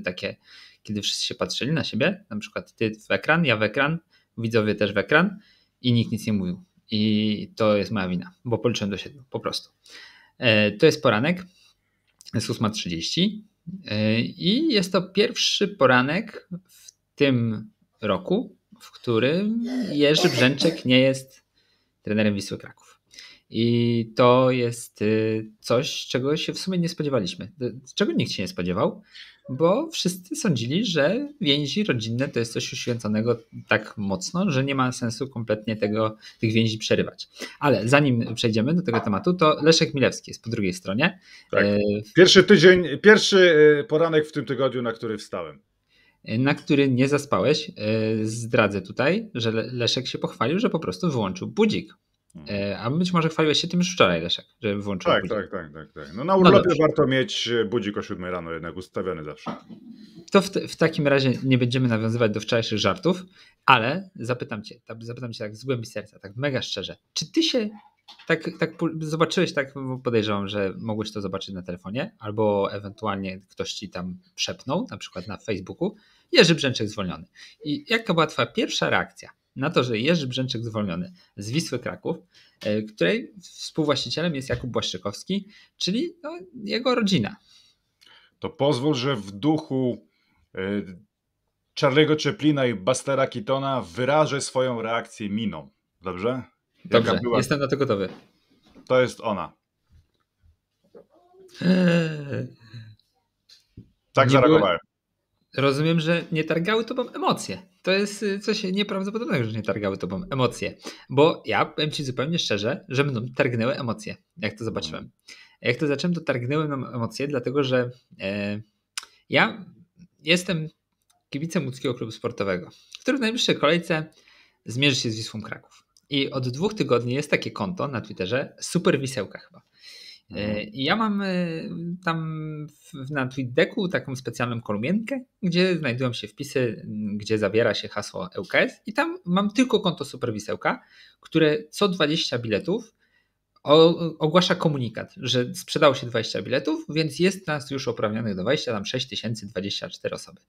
takie, kiedy wszyscy się patrzyli na siebie, na przykład ty w ekran, ja w ekran, widzowie też w ekran i nikt nic nie mówił. I to jest moja wina, bo policzyłem do siebie, po prostu. E, to jest poranek, jest 8.30 e, i jest to pierwszy poranek w tym roku, w którym Jerzy Brzęczek nie jest trenerem Wisły Kraków. I to jest e, coś, czego się w sumie nie spodziewaliśmy, czego nikt się nie spodziewał bo wszyscy sądzili, że więzi rodzinne to jest coś uświęconego tak mocno, że nie ma sensu kompletnie tego, tych więzi przerywać. Ale zanim przejdziemy do tego tematu, to Leszek Milewski jest po drugiej stronie. Tak. E, pierwszy tydzień, pierwszy e, poranek w tym tygodniu, na który wstałem e, na który nie zaspałeś. Zdradzę tutaj, że Leszek się pochwalił, że po prostu wyłączył budzik Mhm. E, a być może chwaliłeś się tym już wczoraj, Leszek, że włączył tak, Tak, tak, tak, tak. No na no urlopie no warto mieć e, budzik o 7 rano jednak ustawiony zawsze. To w, w, takim razie nie będziemy nawiązywać do wczorajszych żartów, ale zapytam cię, tak, zapytam cię tak z głębi serca, tak mega szczerze. Czy ty się tak, tak zobaczyłeś, tak podejrzewam, że mogłeś to zobaczyć na telefonie, albo ewentualnie ktoś ci tam szepnął, na przykład na Facebooku, Jerzy Brzęczek zwolniony. I jaka była twoja pierwsza reakcja? na to, że Jerzy Brzęczek zwolniony z Wisły Kraków, e, której współwłaścicielem jest Jakub Błaszczykowski, czyli no, jego rodzina. To pozwól, że w duchu y, Charlie'ego i Bastera Keatona wyrażę swoją reakcję miną. Dobrze? Jaka Dobrze, była... jestem na to gotowy. To jest ona. Eee. Tak nie zareagowałem. Rozumiem, że nie targały tobą emocje. To jest y, coś nieprawdopodobnego, że nie targały tobą emocje. Bo ja powiem ci zupełnie szczerze, że będą targnęły emocje, jak to zobaczyłem. Jak to zacząłem, to targnęły nam emocje, dlatego że e, ja jestem kibicem łódzkiego klubu sportowego, który w najbliższej kolejce zmierzy się z Wisłą Kraków. I od dwóch tygodni jest takie konto na Twitterze, Super Wisełka chyba. E, mhm. I ja mam e, tam na TweetDecku taką specjalną kolumienkę, gdzie znajdują się wpisy, mm, gdzie zawiera się hasło ŁKS i tam mam tylko konto Superwisełka, które co 20 biletów ogłasza komunikat, że sprzedało się 20 biletów, więc jest nas już uprawnionych do wejścia, tam 6024 osoby.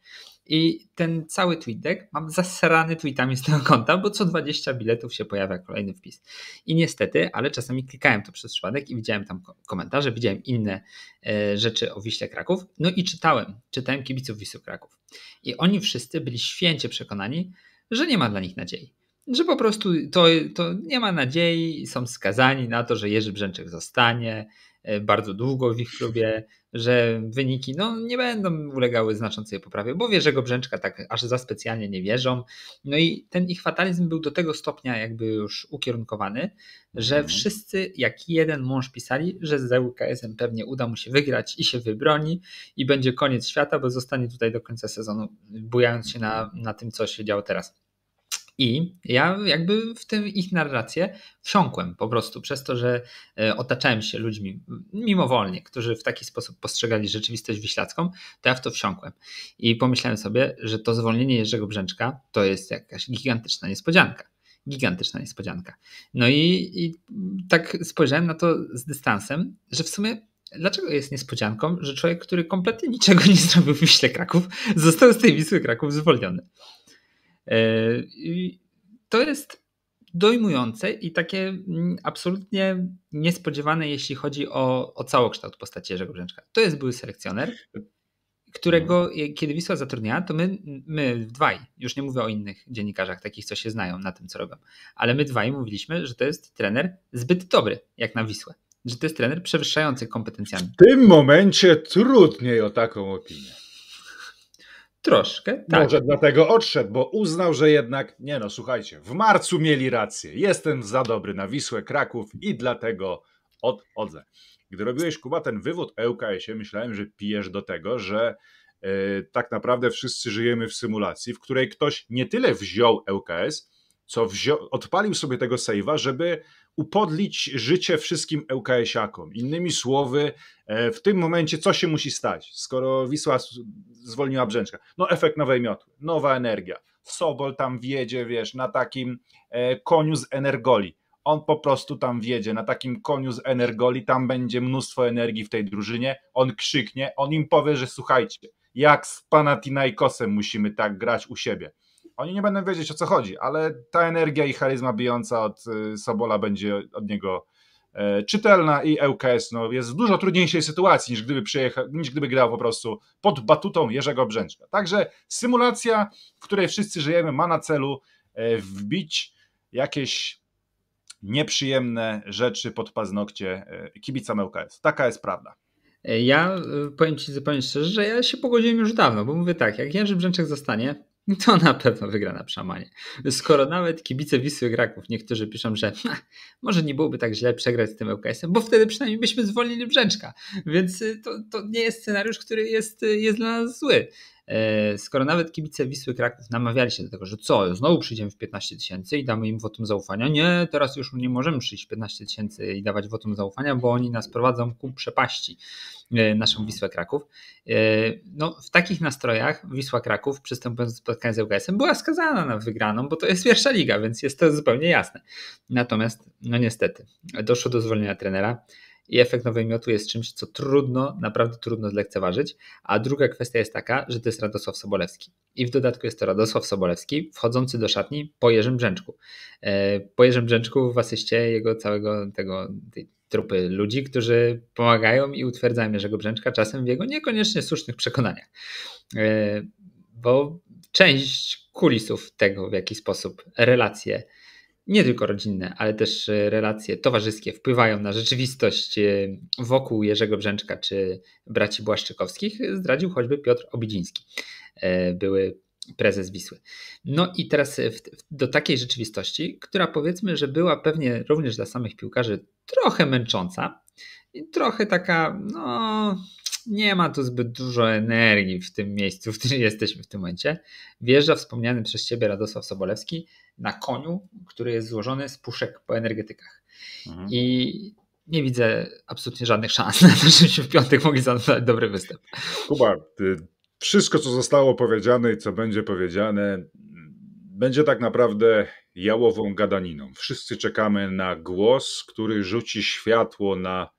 I ten cały deck mam zasrany tweetami z tego konta, bo co 20 biletów się pojawia kolejny wpis. I niestety, ale czasami klikałem to przez przypadek i widziałem tam komentarze, widziałem inne e, rzeczy o Wiśle Kraków, no i czytałem, czytałem kibiców Wisły Kraków. I oni wszyscy byli święcie przekonani, że nie ma dla nich nadziei. Że po prostu to, to nie ma nadziei, są skazani na to, że Jerzy Brzęczek zostanie, E, bardzo długo w ich klubie, że wyniki no, nie będą ulegały znaczącej poprawie, bo wierzę go Brzęczka tak aż za specjalnie nie wierzą. No i ten ich fatalizm był do tego stopnia jakby już ukierunkowany, że mhm. wszyscy jak jeden mąż pisali, że z UKS-em pewnie uda mu się wygrać i się wybroni i będzie koniec świata, bo zostanie tutaj do końca sezonu bujając się na, na tym, co się działo teraz. I ja jakby w tę ich narrację wsiąkłem po prostu przez to, że e, otaczałem się ludźmi mimowolnie, którzy w taki sposób postrzegali rzeczywistość wiślacką, to ja w to wsiąkłem. I pomyślałem sobie, że to zwolnienie Jerzego Brzęczka to jest jakaś gigantyczna niespodzianka. Gigantyczna niespodzianka. No i, i tak spojrzałem na to z dystansem, że w sumie dlaczego jest niespodzianką, że człowiek, który kompletnie niczego nie zrobił w Wiśle Kraków, został z tej Wisły Kraków zwolniony. E, to jest dojmujące i takie mm, absolutnie niespodziewane, jeśli chodzi o, o całokształt postaci Jerzego Brzęczka. To jest były selekcjoner, którego mhm. kiedy Wisła zatrudniała, to my, my dwaj, już nie mówię o innych dziennikarzach, takich, co się znają na tym, co robią, ale my dwaj mówiliśmy, że to jest trener zbyt dobry, jak na Wisłę. Że to jest trener przewyższający kompetencjami. W tym momencie trudniej o taką opinię. Troszkę, tak. Może dlatego odszedł, bo uznał, że jednak, nie no, słuchajcie, w marcu mieli rację. Jestem za dobry na Wisłę Kraków i dlatego odchodzę. Gdy robiłeś, Kuba, ten wywód ŁKS-ie, myślałem, że pijesz do tego, że yy, tak naprawdę wszyscy żyjemy w symulacji, w której ktoś nie tyle wziął ŁKS, co wziął, odpalił sobie tego save'a, żeby upodlić życie wszystkim ŁKS-iakom. Innymi słowy, e, w tym momencie co się musi stać, skoro Wisła zwolniła Brzęczka? No efekt nowej miotły, nowa energia. Sobol tam wiedzie, wiesz, na takim e, koniu z Energoli. On po prostu tam wiedzie, na takim koniu z Energoli, tam będzie mnóstwo energii w tej drużynie, on krzyknie, on im powie, że słuchajcie, jak z Panathinaikosem musimy tak grać u siebie. Oni nie będą wiedzieć o co chodzi, ale ta energia i charyzma bijąca od y, Sobola będzie od niego e, czytelna i ŁKS no, jest w dużo trudniejszej sytuacji niż gdyby, przyjechał, niż gdyby grał po prostu pod batutą Jerzego Brzęczka. Także symulacja, w której wszyscy żyjemy, ma na celu e, wbić jakieś nieprzyjemne rzeczy pod paznokcie e, kibica ŁKS. Taka jest prawda. Ja powiem Ci zupełnie szczerze, że ja się pogodziłem już dawno, bo mówię tak, jak Jerzy Brzęczek zostanie, To na pewno wygra na przemianie. Skoro nawet kibice Wisły Graków, niektórzy piszą, że może nie byłoby tak źle przegrać z tym łks bo wtedy przynajmniej byśmy zwolnili Brzęczka. Więc y, to, to nie jest scenariusz, który jest, y, jest dla nas zły. E, skoro nawet kibice Wisły Kraków namawiali się do tego, że co, znowu przyjdziemy w 15 tysięcy i damy im wotum zaufania. Nie, teraz już nie możemy przyjść w 15 tysięcy i dawać wotum zaufania, bo oni nas prowadzą ku przepaści, e, naszą Wisłę Kraków. E, no, w takich nastrojach Wisła Kraków, przystępując do spotkania z UKS-em, była skazana na wygraną, bo to jest pierwsza liga, więc jest to zupełnie jasne. Natomiast, no niestety, doszło do zwolnienia trenera i efekt nowej miotu jest czymś, co trudno, naprawdę trudno zlekceważyć. A druga kwestia jest taka, że to jest Radosław Sobolewski. I w dodatku jest to Radosław Sobolewski wchodzący do szatni po Jerzym Brzęczku. E, po Jerzym Brzęczku w asyście jego całego tego, tej trupy ludzi, którzy pomagają i utwierdzają Jerzego Brzęczka czasem w jego niekoniecznie słusznych przekonaniach. E, bo część kulisów tego, w jaki sposób relacje nie tylko rodzinne, ale też e, relacje towarzyskie wpływają na rzeczywistość e, wokół Jerzego Brzęczka czy braci Błaszczykowskich, zdradził choćby Piotr Obidziński, e, były prezes Wisły. No i teraz do takiej rzeczywistości, która powiedzmy, że była pewnie również dla samych piłkarzy trochę męcząca i trochę taka, no nie ma tu zbyt dużo energii w tym miejscu, w którym jesteśmy w tym momencie. Wjeżdża wspomniany przez ciebie Radosław Sobolewski na koniu, który jest złożony z puszek po energetykach. Mhm. I nie widzę absolutnie żadnych szans na to, żebyśmy w piątek mogli zadać dobry występ. Kuba, wszystko co zostało powiedziane i co będzie powiedziane, będzie tak naprawdę jałową gadaniną. Wszyscy czekamy na głos, który rzuci światło na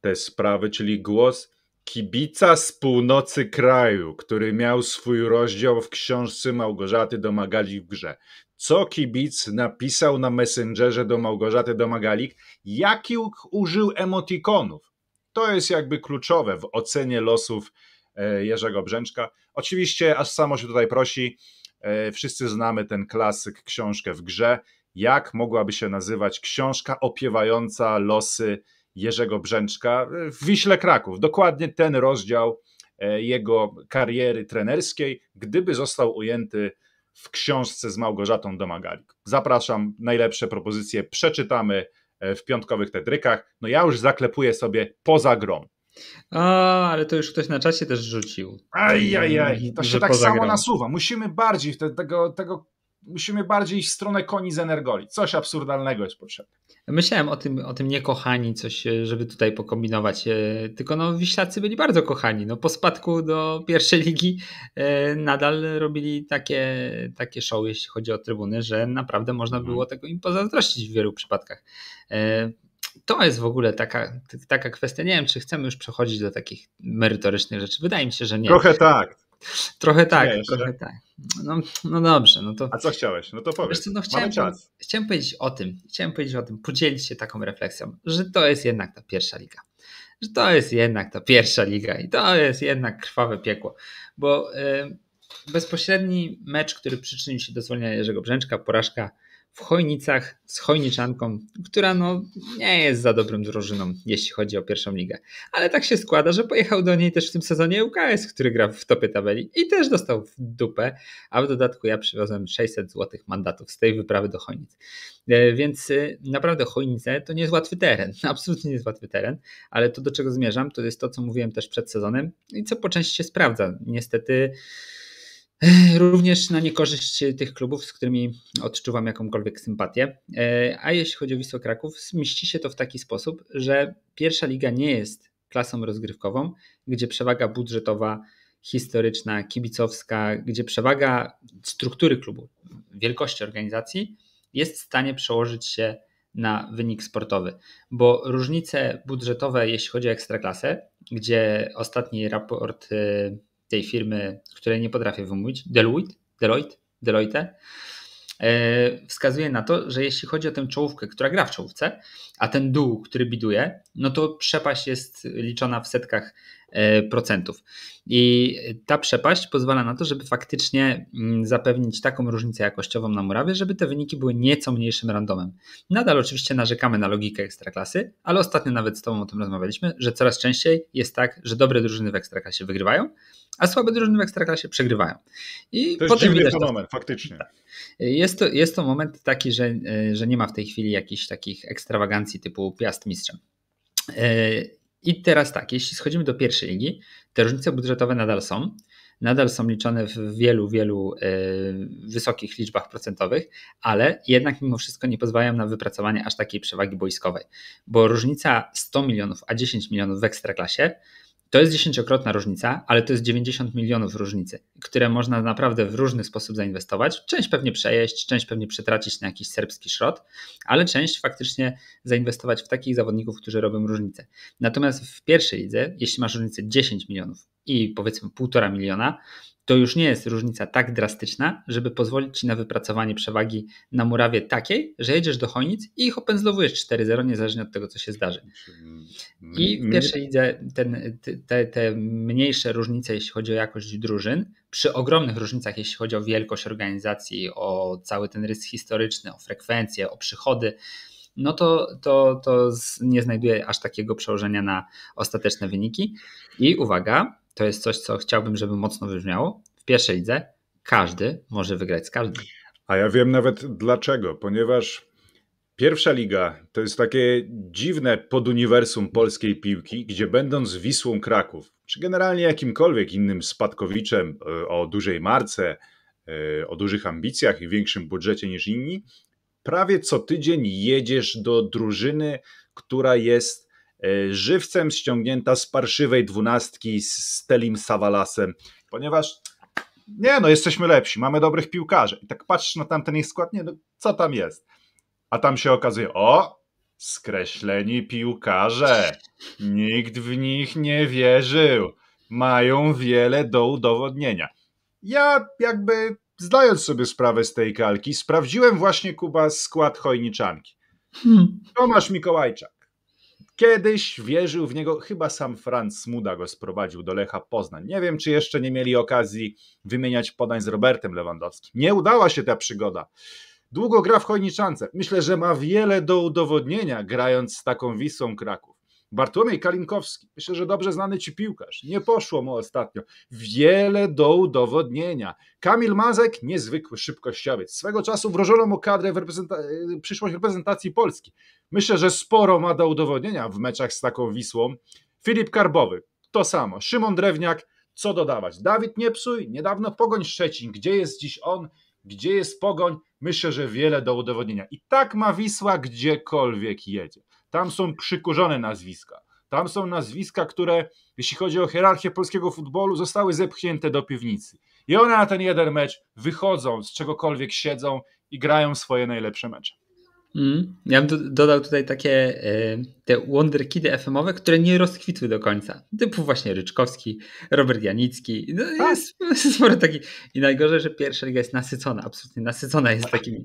te sprawy, czyli głos kibica z północy kraju, który miał swój rozdział w książce Małgorzaty Domagali w grze. Co kibic napisał na Messengerze do Małgorzaty Domagalik? Jakich użył emotikonów? To jest jakby kluczowe w ocenie losów e, Jerzego Brzęczka. Oczywiście, aż samo się tutaj prosi, e, wszyscy znamy ten klasyk, książkę w grze. Jak mogłaby się nazywać książka opiewająca losy Jerzego Brzęczka w Wiśle Kraków. Dokładnie ten rozdział e, jego kariery trenerskiej, gdyby został ujęty w książce z Małgorzatą Domagalik. Zapraszam, najlepsze propozycje przeczytamy e, w piątkowych tetrykach. No ja już zaklepuję sobie poza gron. A, ale to już ktoś na czasie też rzucił. Ajajaj, aj, aj. to się tak samo nasuwa. Musimy bardziej tego, tego musimy bardziej iść w stronę koni z Energoli. Coś absurdalnego jest potrzebne. Myślałem o tym, o tym niekochani, coś, e, żeby tutaj pokombinować. E, tylko no, Wiślacy byli bardzo kochani. No, po spadku do pierwszej ligi e, nadal robili takie, takie show, jeśli chodzi o trybuny, że naprawdę można mhm. było tego im pozazdrościć w wielu przypadkach. To jest w ogóle taka, taka kwestia. Nie wiem, czy chcemy już przechodzić do takich merytorycznych rzeczy. Wydaje mi się, że nie. Trochę tak. Trochę tak, trochę tak. No, no dobrze, no to. A co chciałeś? No to powiedz. Co, no chciałem, Mamy czas. chciałem powiedzieć o tym. Chciałem powiedzieć o tym, podzielić się taką refleksją, że to jest jednak ta pierwsza liga. Że to jest jednak ta pierwsza liga i to jest jednak krwawe piekło. Bo y, bezpośredni mecz, który przyczynił się do zwolnienia Jerzego Brzęczka, porażka w Chojnicach z Chojniczanką, która no nie jest za dobrym drużyną, jeśli chodzi o pierwszą ligę. Ale tak się składa, że pojechał do niej też w tym sezonie UKS, który gra w topie tabeli i też dostał w dupę, a w dodatku ja przywiozłem 600 zł mandatów z tej wyprawy do Chojnic. E, więc y, naprawdę Chojnice to nie jest łatwy teren, absolutnie nie jest łatwy teren, ale to do czego zmierzam, to jest to, co mówiłem też przed sezonem i co po części się sprawdza. Niestety E, również na niekorzyść tych klubów, z którymi odczuwam jakąkolwiek sympatię. E, a jeśli chodzi o Wisłę Kraków, mieści się to w taki sposób, że pierwsza liga nie jest klasą rozgrywkową, gdzie przewaga budżetowa, historyczna, kibicowska, gdzie przewaga struktury klubu, wielkości organizacji jest w stanie przełożyć się na wynik sportowy, bo różnice budżetowe, jeśli chodzi o ekstraklasę, gdzie ostatni raport e, tej firmy, której nie potrafię wymówić, Deloitte, Deloitte, Deloitte e, wskazuje na to, że jeśli chodzi o tę czołówkę, która gra w czołówce, a ten dół, który biduje, no to przepaść jest liczona w setkach E, procentów. I ta przepaść pozwala na to, żeby faktycznie mm, zapewnić taką różnicę jakościową na murawie, żeby te wyniki były nieco mniejszym randomem. Nadal oczywiście narzekamy na logikę ekstraklasy, ale ostatnio nawet z Tobą o tym rozmawialiśmy, że coraz częściej jest tak, że dobre drużyny w ekstraklasie wygrywają, a słabe drużyny w ekstraklasie przegrywają. I to potem jest dziwny fenomen, to... faktycznie. Jest to, jest to moment taki, że, e, że nie ma w tej chwili jakichś takich ekstrawagancji typu piast mistrzem. E, i teraz tak, jeśli schodzimy do pierwszej ligi, te różnice budżetowe nadal są. Nadal są liczone w wielu, wielu e, wysokich liczbach procentowych, ale jednak mimo wszystko nie pozwalają na wypracowanie aż takiej przewagi boiskowej, bo różnica 100 milionów a 10 milionów w ekstraklasie to jest dziesięciokrotna różnica, ale to jest 90 milionów różnicy, które można naprawdę w różny sposób zainwestować. Część pewnie przejeść, część pewnie przetracić na jakiś serbski szrot, ale część faktycznie zainwestować w takich zawodników, którzy robią różnicę. Natomiast w pierwszej lidze, jeśli masz różnicę 10 milionów i powiedzmy 1,5 miliona, to już nie jest różnica tak drastyczna, żeby pozwolić ci na wypracowanie przewagi na murawie takiej, że jedziesz do Chojnic i ich opędzlowujesz 4-0, niezależnie od tego, co się zdarzy. I w pierwszej lidze ten, te, te mniejsze różnice, jeśli chodzi o jakość drużyn, przy ogromnych różnicach, jeśli chodzi o wielkość organizacji, o cały ten rys historyczny, o frekwencję, o przychody, no to, to, to nie znajduje aż takiego przełożenia na ostateczne wyniki. I uwaga, to jest coś, co chciałbym, żeby mocno wybrzmiało. W pierwszej lidze każdy może wygrać z każdym. A ja wiem nawet dlaczego, ponieważ pierwsza liga to jest takie dziwne poduniwersum polskiej piłki, gdzie będąc Wisłą Kraków, czy generalnie jakimkolwiek innym spadkowiczem e, o dużej marce, e, o dużych ambicjach i większym budżecie niż inni, prawie co tydzień jedziesz do drużyny, która jest E, żywcem ściągnięta z parszywej dwunastki z Telim Savalasem, ponieważ nie no, jesteśmy lepsi, mamy dobrych piłkarzy. I tak patrzysz na tamten ich skład, nie no, co tam jest? A tam się okazuje, o, skreśleni piłkarze, nikt w nich nie wierzył, mają wiele do udowodnienia. Ja jakby zdając sobie sprawę z tej kalki, sprawdziłem właśnie Kuba skład chojniczanki. Hmm. Tomasz Mikołajczak, Kiedyś wierzył w niego, chyba sam Franz Smuda go sprowadził do Lecha Poznań. Nie wiem, czy jeszcze nie mieli okazji wymieniać podań z Robertem Lewandowskim. Nie udała się ta przygoda. Długo gra w Chojniczance. Myślę, że ma wiele do udowodnienia grając z taką Wisłą Kraków. Bartłomiej Kalinkowski, myślę, że dobrze znany ci piłkarz, nie poszło mu ostatnio. Wiele do udowodnienia. Kamil Mazek, niezwykły szybkościowiec. Swego czasu wrożono mu kadrę w reprezenta- e, przyszłość reprezentacji Polski. Myślę, że sporo ma do udowodnienia w meczach z taką Wisłą. Filip Karbowy, to samo. Szymon Drewniak, co dodawać. Dawid Niepsuj, niedawno Pogoń Szczecin. Gdzie jest dziś on? Gdzie jest Pogoń? Myślę, że wiele do udowodnienia. I tak ma Wisła gdziekolwiek jedzie. Tam są przykurzone nazwiska. Tam są nazwiska, które, jeśli chodzi o hierarchię polskiego futbolu, zostały zepchnięte do piwnicy. I one na ten jeden mecz wychodzą, z czegokolwiek siedzą i grają swoje najlepsze mecze. Mm. Ja bym do, dodał tutaj takie y, te wonderkidy FM-owe, które nie rozkwitły do końca. Typu właśnie Ryczkowski, Robert Janicki. No jest, tak. jest sporo takich. I najgorzej, że pierwsza liga jest nasycona, absolutnie nasycona jest tak. takimi.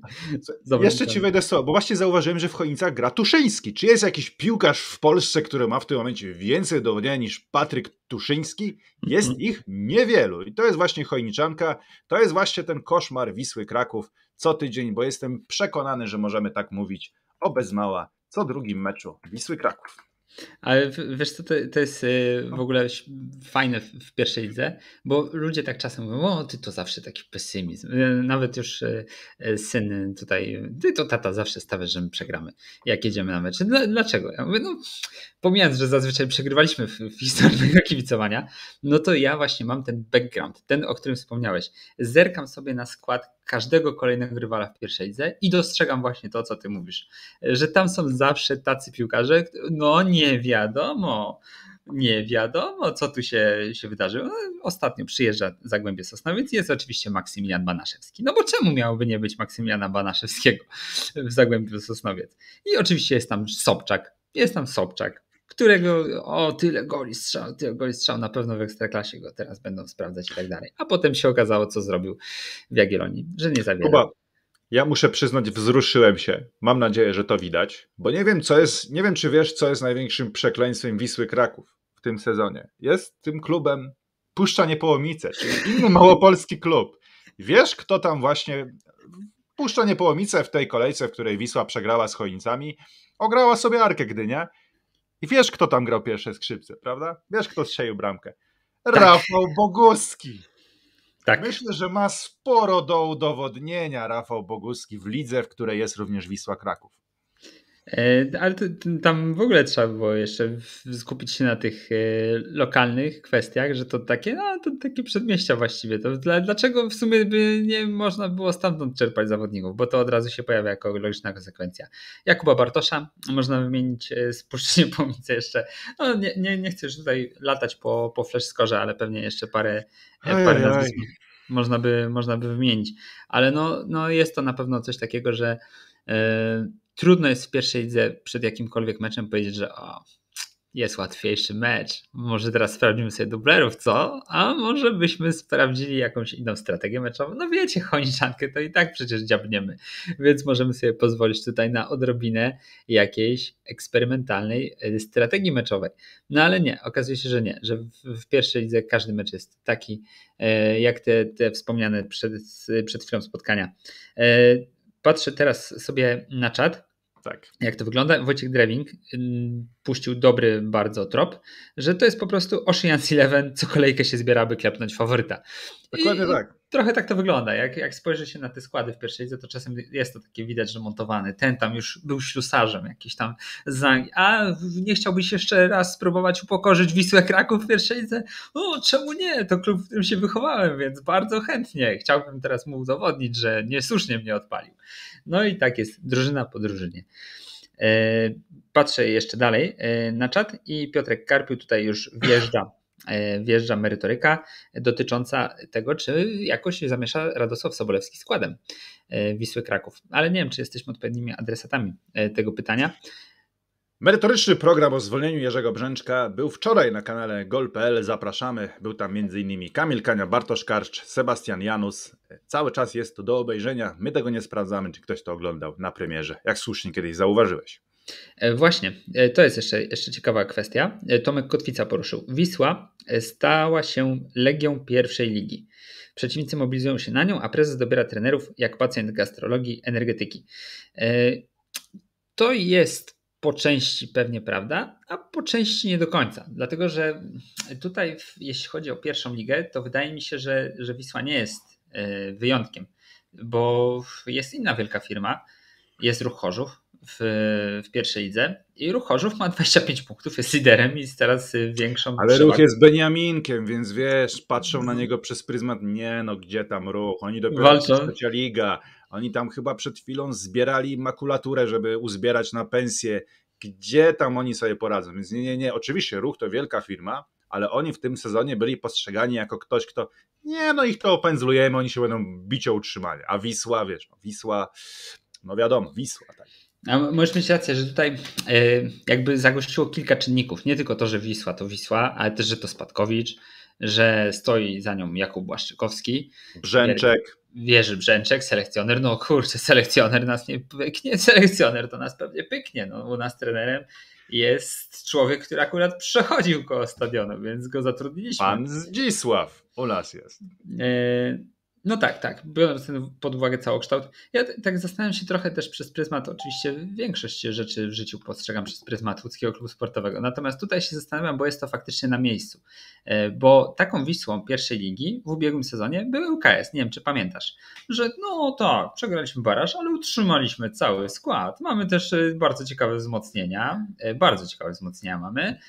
Jeszcze ci wejdę słowo, bo właśnie zauważyłem, że w Chojnicach gra Tuszyński. Czy jest jakiś piłkarz w Polsce, który ma w tym momencie więcej do niż Patryk Tuszyński? Jest mm -hmm. ich niewielu. I to jest właśnie Chojniczanka, to jest właśnie ten koszmar Wisły Kraków, co tydzień, bo jestem przekonany, że możemy tak mówić o bez mała co drugim meczu Wisły Kraków. Ale wiesz co, to, to jest y, w ogóle fajne w pierwszej lidze, bo ludzie tak czasem mówią, o ty to zawsze taki pesymizm. Y, nawet już y, syn tutaj, ty to tata zawsze stawiasz, że my przegramy, jak jedziemy na mecze. Dlaczego? Ja mówię, no pomijając, że zazwyczaj przegrywaliśmy w, w historii mojego kibicowania, no to ja właśnie mam ten background, ten o którym wspomniałeś. Zerkam sobie na skład każdego kolejnego rywala w pierwszej lidze i dostrzegam właśnie to, co ty mówisz, że tam są zawsze tacy piłkarze, no nie wiadomo, nie wiadomo, co tu się, się wydarzyło. No, ostatnio przyjeżdża Zagłębie Sosnowiec i jest oczywiście Maksymilian Banaszewski. No bo czemu miałoby nie być Maksymiliana Banaszewskiego w Zagłębiu Sosnowiec? I oczywiście jest tam Sobczak, jest tam Sobczak, którego o tyle goli strzał, tyle goli strzał, na pewno w Ekstraklasie go teraz będą sprawdzać i tak dalej. A potem się okazało, co zrobił w Jagiellonii, że nie zawiera. Kuba, ja muszę przyznać, wzruszyłem się. Mam nadzieję, że to widać, bo nie wiem, co jest, nie wiem, czy wiesz, co jest największym przekleństwem Wisły Kraków w tym sezonie. Jest tym klubem Puszcza Niepołomice, czyli inny małopolski klub. Wiesz, kto tam właśnie Puszcza Niepołomice w tej kolejce, w której Wisła przegrała z Chojnicami, ograła sobie Arkę Gdynia i wiesz, kto tam grał pierwsze skrzypce, prawda? Wiesz, kto strzelił bramkę. Tak. Rafał Boguski. Tak. Myślę, że ma sporo do udowodnienia Rafał Boguski w lidze, w której jest również Wisła Kraków. E, ale tam w ogóle trzeba było jeszcze skupić się na tych e, lokalnych kwestiach, że to takie, no to takie przedmieścia właściwie. To dla, dlaczego w sumie by nie można było stamtąd czerpać zawodników, bo to od razu się pojawia jako logiczna konsekwencja. Jakuba Bartosza można wymienić e, z Puszczy Niepomice jeszcze. No, nie, nie, nie chcę już tutaj latać po, po flash skorze, ale pewnie jeszcze parę, parę nazwisk można by, można by wymienić. Ale no, no jest to na pewno coś takiego, że trudno jest w pierwszej lidze przed jakimkolwiek meczem powiedzieć, że o, jest łatwiejszy mecz. Może teraz sprawdzimy sobie dublerów, co? A może byśmy sprawdzili jakąś inną strategię meczową? No wiecie, choniczankę to i tak przecież dziabniemy, więc możemy sobie pozwolić tutaj na odrobinę jakiejś eksperymentalnej y, strategii meczowej. No ale nie, okazuje się, że nie, że w, w pierwszej lidze każdy mecz jest taki, y, jak te, te wspomniane przed, przed chwilą spotkania. Y, patrzę teraz sobie na czat tak. Jak to wygląda? Wojciech Drewing y, puścił dobry bardzo trop, że to jest po prostu Ocean's Eleven, co kolejkę się zbiera, aby klepnąć faworyta. Dokładnie I, tak trochę tak to wygląda. Jak, jak spojrzy się na te składy w pierwszej lidze, to czasem jest to takie widać, że montowany. Ten tam już był ślusarzem jakiś tam za. A nie chciałbyś jeszcze raz spróbować upokorzyć Wisłę Kraków w pierwszej lidze? O, czemu nie? To klub, w którym się wychowałem, więc bardzo chętnie. Chciałbym teraz mu udowodnić, że niesłusznie mnie odpalił. No i tak jest, drużyna po drużynie. E, patrzę jeszcze dalej e, na czat i Piotrek Karpiu tutaj już wjeżdża E, wjeżdża merytoryka dotycząca tego, czy jakoś zamiesza Radosław Sobolewski składem e, Wisły Kraków. Ale nie wiem, czy jesteśmy odpowiednimi adresatami e, tego pytania. Merytoryczny program o zwolnieniu Jerzego Brzęczka był wczoraj na kanale gol.pl. Zapraszamy. Był tam m.in. Kamil Kania, Bartosz Karcz, Sebastian Janus. Cały czas jest to do obejrzenia. My tego nie sprawdzamy, czy ktoś to oglądał na premierze, jak słusznie kiedyś zauważyłeś. E, właśnie, e, to jest jeszcze, jeszcze ciekawa kwestia. E, Tomek Kotwica poruszył. Wisła stała się legią pierwszej ligi. Przeciwnicy mobilizują się na nią, a prezes dobiera trenerów jak pacjent gastrologii, energetyki. To jest po części pewnie prawda, a po części nie do końca. Dlatego, że tutaj, jeśli chodzi o pierwszą ligę, to wydaje mi się, że, że Wisła nie jest wyjątkiem, bo jest inna wielka firma, jest Ruch Chorzów, w, w pierwszej lidze i Ruch Chorzów ma 25 punktów, jest liderem i jest teraz y, większą Ale przewagę. Ruch jest Beniaminkiem, więc wiesz, patrzą na niego przez pryzmat, nie no gdzie tam Ruch, oni dopiero Walczą. trzecia liga, oni tam chyba przed chwilą zbierali makulaturę, żeby uzbierać na pensję, gdzie tam oni sobie poradzą, więc nie, nie, nie, oczywiście Ruch to wielka firma, ale oni w tym sezonie byli postrzegani jako ktoś, kto nie, no ich to opędzlujemy, oni się będą bicie utrzymali, a Wisła, wiesz, no, Wisła, no wiadomo, Wisła, tak możesz mieć rację, że tutaj e, jakby zagościło kilka czynników. Nie tylko to, że Wisła to Wisła, ale też, że to Spadkowicz, że stoi za nią Jakub Błaszczykowski. Brzęczek. Wierzy Brzęczek, selekcjoner. No kurczę, selekcjoner nas nie pyknie, selekcjoner to nas pewnie pyknie. No, u nas trenerem jest człowiek, który akurat przechodził koło stadionu, więc go zatrudniliśmy. Pan Zdzisław u nas jest. E, no tak, tak. Biorąc pod uwagę całokształt. Ja tak zastanawiam się trochę też przez pryzmat. Oczywiście większość rzeczy w życiu postrzegam przez pryzmat ludzkiego klubu sportowego. Natomiast tutaj się zastanawiam, bo jest to faktycznie na miejscu. E, bo taką Wisłą pierwszej ligi w ubiegłym sezonie był UKS. Nie wiem, czy pamiętasz, że no tak, przegraliśmy baraż, ale utrzymaliśmy cały skład. Mamy też e, bardzo ciekawe wzmocnienia. E, bardzo ciekawe wzmocnienia mamy.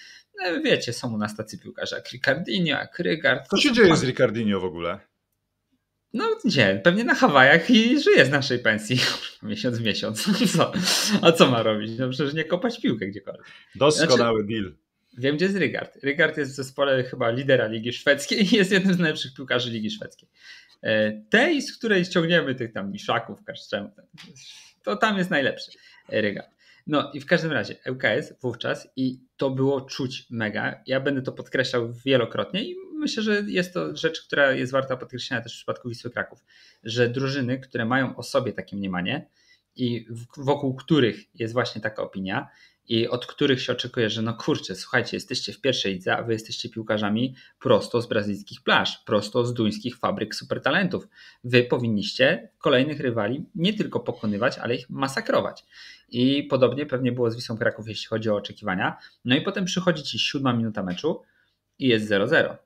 Wiecie, są u nas tacy piłkarze jak Ricardinho, jak Rygard. Co się dzieje z Ricardinho w ogóle? No nie, pewnie na Hawajach i żyje z naszej pensji miesiąc w miesiąc. Co? A co ma robić? No przecież nie kopać piłkę gdziekolwiek. Doskonały znaczy, deal. Wiem, gdzie jest Rygard. Rygard jest w zespole chyba lidera Ligi Szwedzkiej i jest jednym z najlepszych piłkarzy Ligi Szwedzkiej. E, tej, z której ściągniemy tych tam miszaków, kaszczem, to tam jest najlepszy Rygard. No i w każdym razie ŁKS wówczas i to było czuć mega. Ja będę to podkreślał wielokrotnie i myślę, że jest to rzecz, która jest warta podkreślenia też w przypadku Wisły Kraków, że drużyny, które mają o sobie takie mniemanie i wokół których jest właśnie taka opinia, i od których się oczekuje, że no kurczę, słuchajcie, jesteście w pierwszej lidze, a wy jesteście piłkarzami prosto z brazylijskich plaż, prosto z duńskich fabryk supertalentów. Wy powinniście kolejnych rywali nie tylko pokonywać, ale ich masakrować. I podobnie pewnie było z Wisą Kraków, jeśli chodzi o oczekiwania. No i potem przychodzi ci siódma minuta meczu i jest 0-0.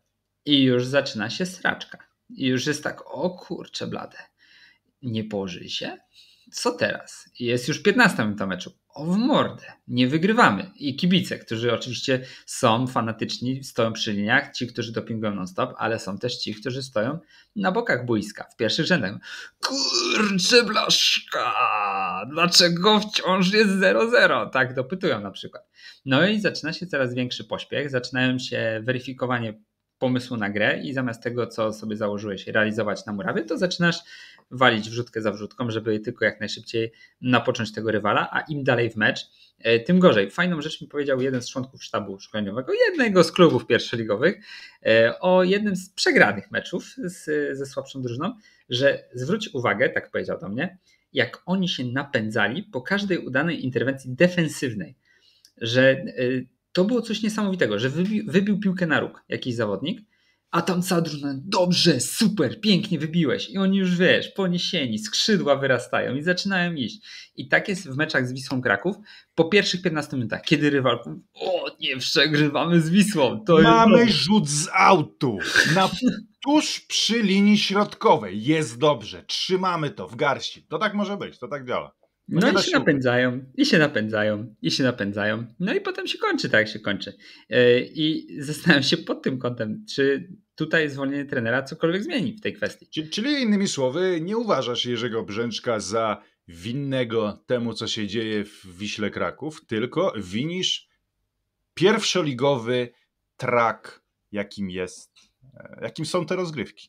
I już zaczyna się straczka. I już jest tak, o kurczę blade, nie położyli się? co teraz? Jest już 15 minuta meczu. O w mordę, nie wygrywamy. I kibice, którzy oczywiście są fanatyczni, stoją przy liniach, ci, którzy dopingują non-stop, ale są też ci, którzy stoją na bokach boiska, w pierwszych rzędach. Kurczę blaszka, dlaczego wciąż jest 0-0? Tak dopytują na przykład. No i zaczyna się coraz większy pośpiech, zaczynają się weryfikowanie pomysłu na grę i zamiast tego, co sobie założyłeś realizować na murawie, to zaczynasz walić wrzutkę za wrzutką, żeby tylko jak najszybciej napocząć tego rywala, a im dalej w mecz, e, tym gorzej. Fajną rzecz mi powiedział jeden z członków sztabu szkoleniowego, jednego z klubów pierwszoligowych, e, o jednym z przegranych meczów z, ze słabszą drużyną, że zwróć uwagę, tak powiedział do mnie, jak oni się napędzali po każdej udanej interwencji defensywnej, że e, to było coś niesamowitego, że wybił, wybił piłkę na róg jakiś zawodnik, a tam Sadrun, dobrze, super, pięknie wybiłeś. I oni już wiesz, poniesieni, skrzydła wyrastają i zaczynają iść. I tak jest w meczach z Wisłą Kraków po pierwszych 15 minutach, kiedy rywal o nie, przegrywamy z Wisłą. To Mamy jest... rzut z autu na, tuż przy linii środkowej. Jest dobrze, trzymamy to w garści. To tak może być, to tak działa. No, i się, napędzają, i się napędzają, i się napędzają. No i potem się kończy tak, jak się kończy. E, I zastanawiam się pod tym kątem, czy tutaj zwolnienie trenera cokolwiek zmieni w tej kwestii. Czyli innymi słowy, nie uważasz Jerzego Brzęczka za winnego temu, co się dzieje w Wiśle Kraków, tylko winisz pierwszoligowy trak, jakim jest, e, jakim są te rozgrywki.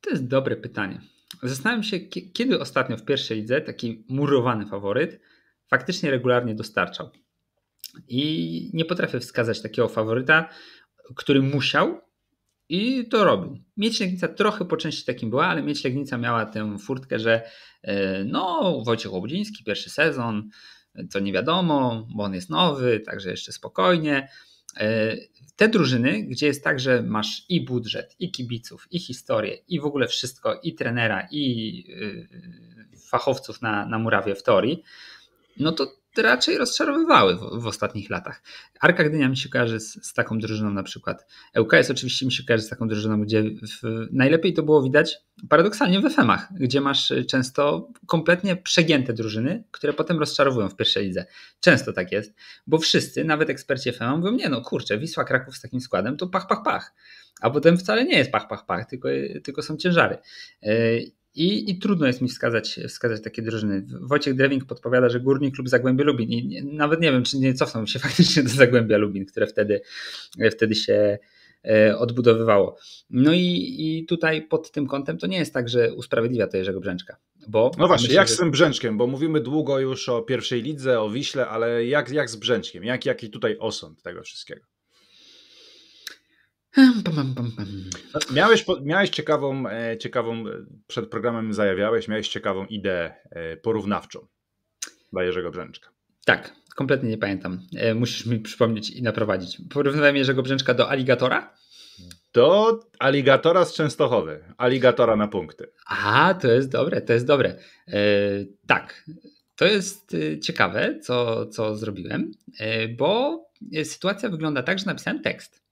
To jest dobre pytanie. Zastanawiam się, kiedy ostatnio w pierwszej lidze taki murowany faworyt faktycznie regularnie dostarczał. I nie potrafię wskazać takiego faworyta, który musiał i to robił. Mieć Legnica trochę po części takim była, ale Mieć Legnica miała tę furtkę, że e, no Wojciech Łobudziński, pierwszy sezon, co nie wiadomo, bo on jest nowy, także jeszcze spokojnie. E, te drużyny, gdzie jest tak, że masz i budżet, i kibiców, i historię, i w ogóle wszystko, i trenera, i y, y, fachowców na, na murawie w teorii, no to raczej rozczarowywały w, w, ostatnich latach. Arka Gdynia mi się kojarzy z, z taką drużyną na przykład. ŁKS oczywiście mi się kojarzy z taką drużyną, gdzie w, najlepiej to było widać paradoksalnie w FM-ach, gdzie masz e, często kompletnie przegięte drużyny, które potem rozczarowują w pierwszej lidze. Często tak jest, bo wszyscy, nawet eksperci FM-a mówią, nie no kurczę, Wisła Kraków z takim składem to pach, pach, pach. A potem wcale nie jest pach, pach, pach, tylko, tylko są ciężary. E, i, I, trudno jest mi wskazać, wskazać takie drużyny. Wojciech Drewing podpowiada, że Górnik lub Zagłębie Lubin. I nie, nawet nie wiem, czy nie cofnął się faktycznie do Zagłębia Lubin, które wtedy, wtedy się e, odbudowywało. No i, i tutaj pod tym kątem to nie jest tak, że usprawiedliwia to Jerzego Brzęczka. Bo no właśnie, myślę, jak że... z tym Brzęczkiem? Bo mówimy długo już o pierwszej lidze, o Wiśle, ale jak, jak z Brzęczkiem? Jak, jaki tutaj osąd tego wszystkiego? Znaczy, miałeś, miałeś ciekawą, e, ciekawą, e, przed programem zajawiałeś, miałeś ciekawą ideę e, porównawczą dla Jerzego Brzęczka. Tak, kompletnie nie pamiętam. Musisz mi przypomnieć i naprowadzić. Porównywałem Jerzego Brzęczka do aligatora? Do aligatora z Częstochowy. Aligatora na punkty. A, to jest dobre, to jest dobre. tak, to jest ciekawe, co, co zrobiłem, bo sytuacja wygląda tak, że napisałem tekst.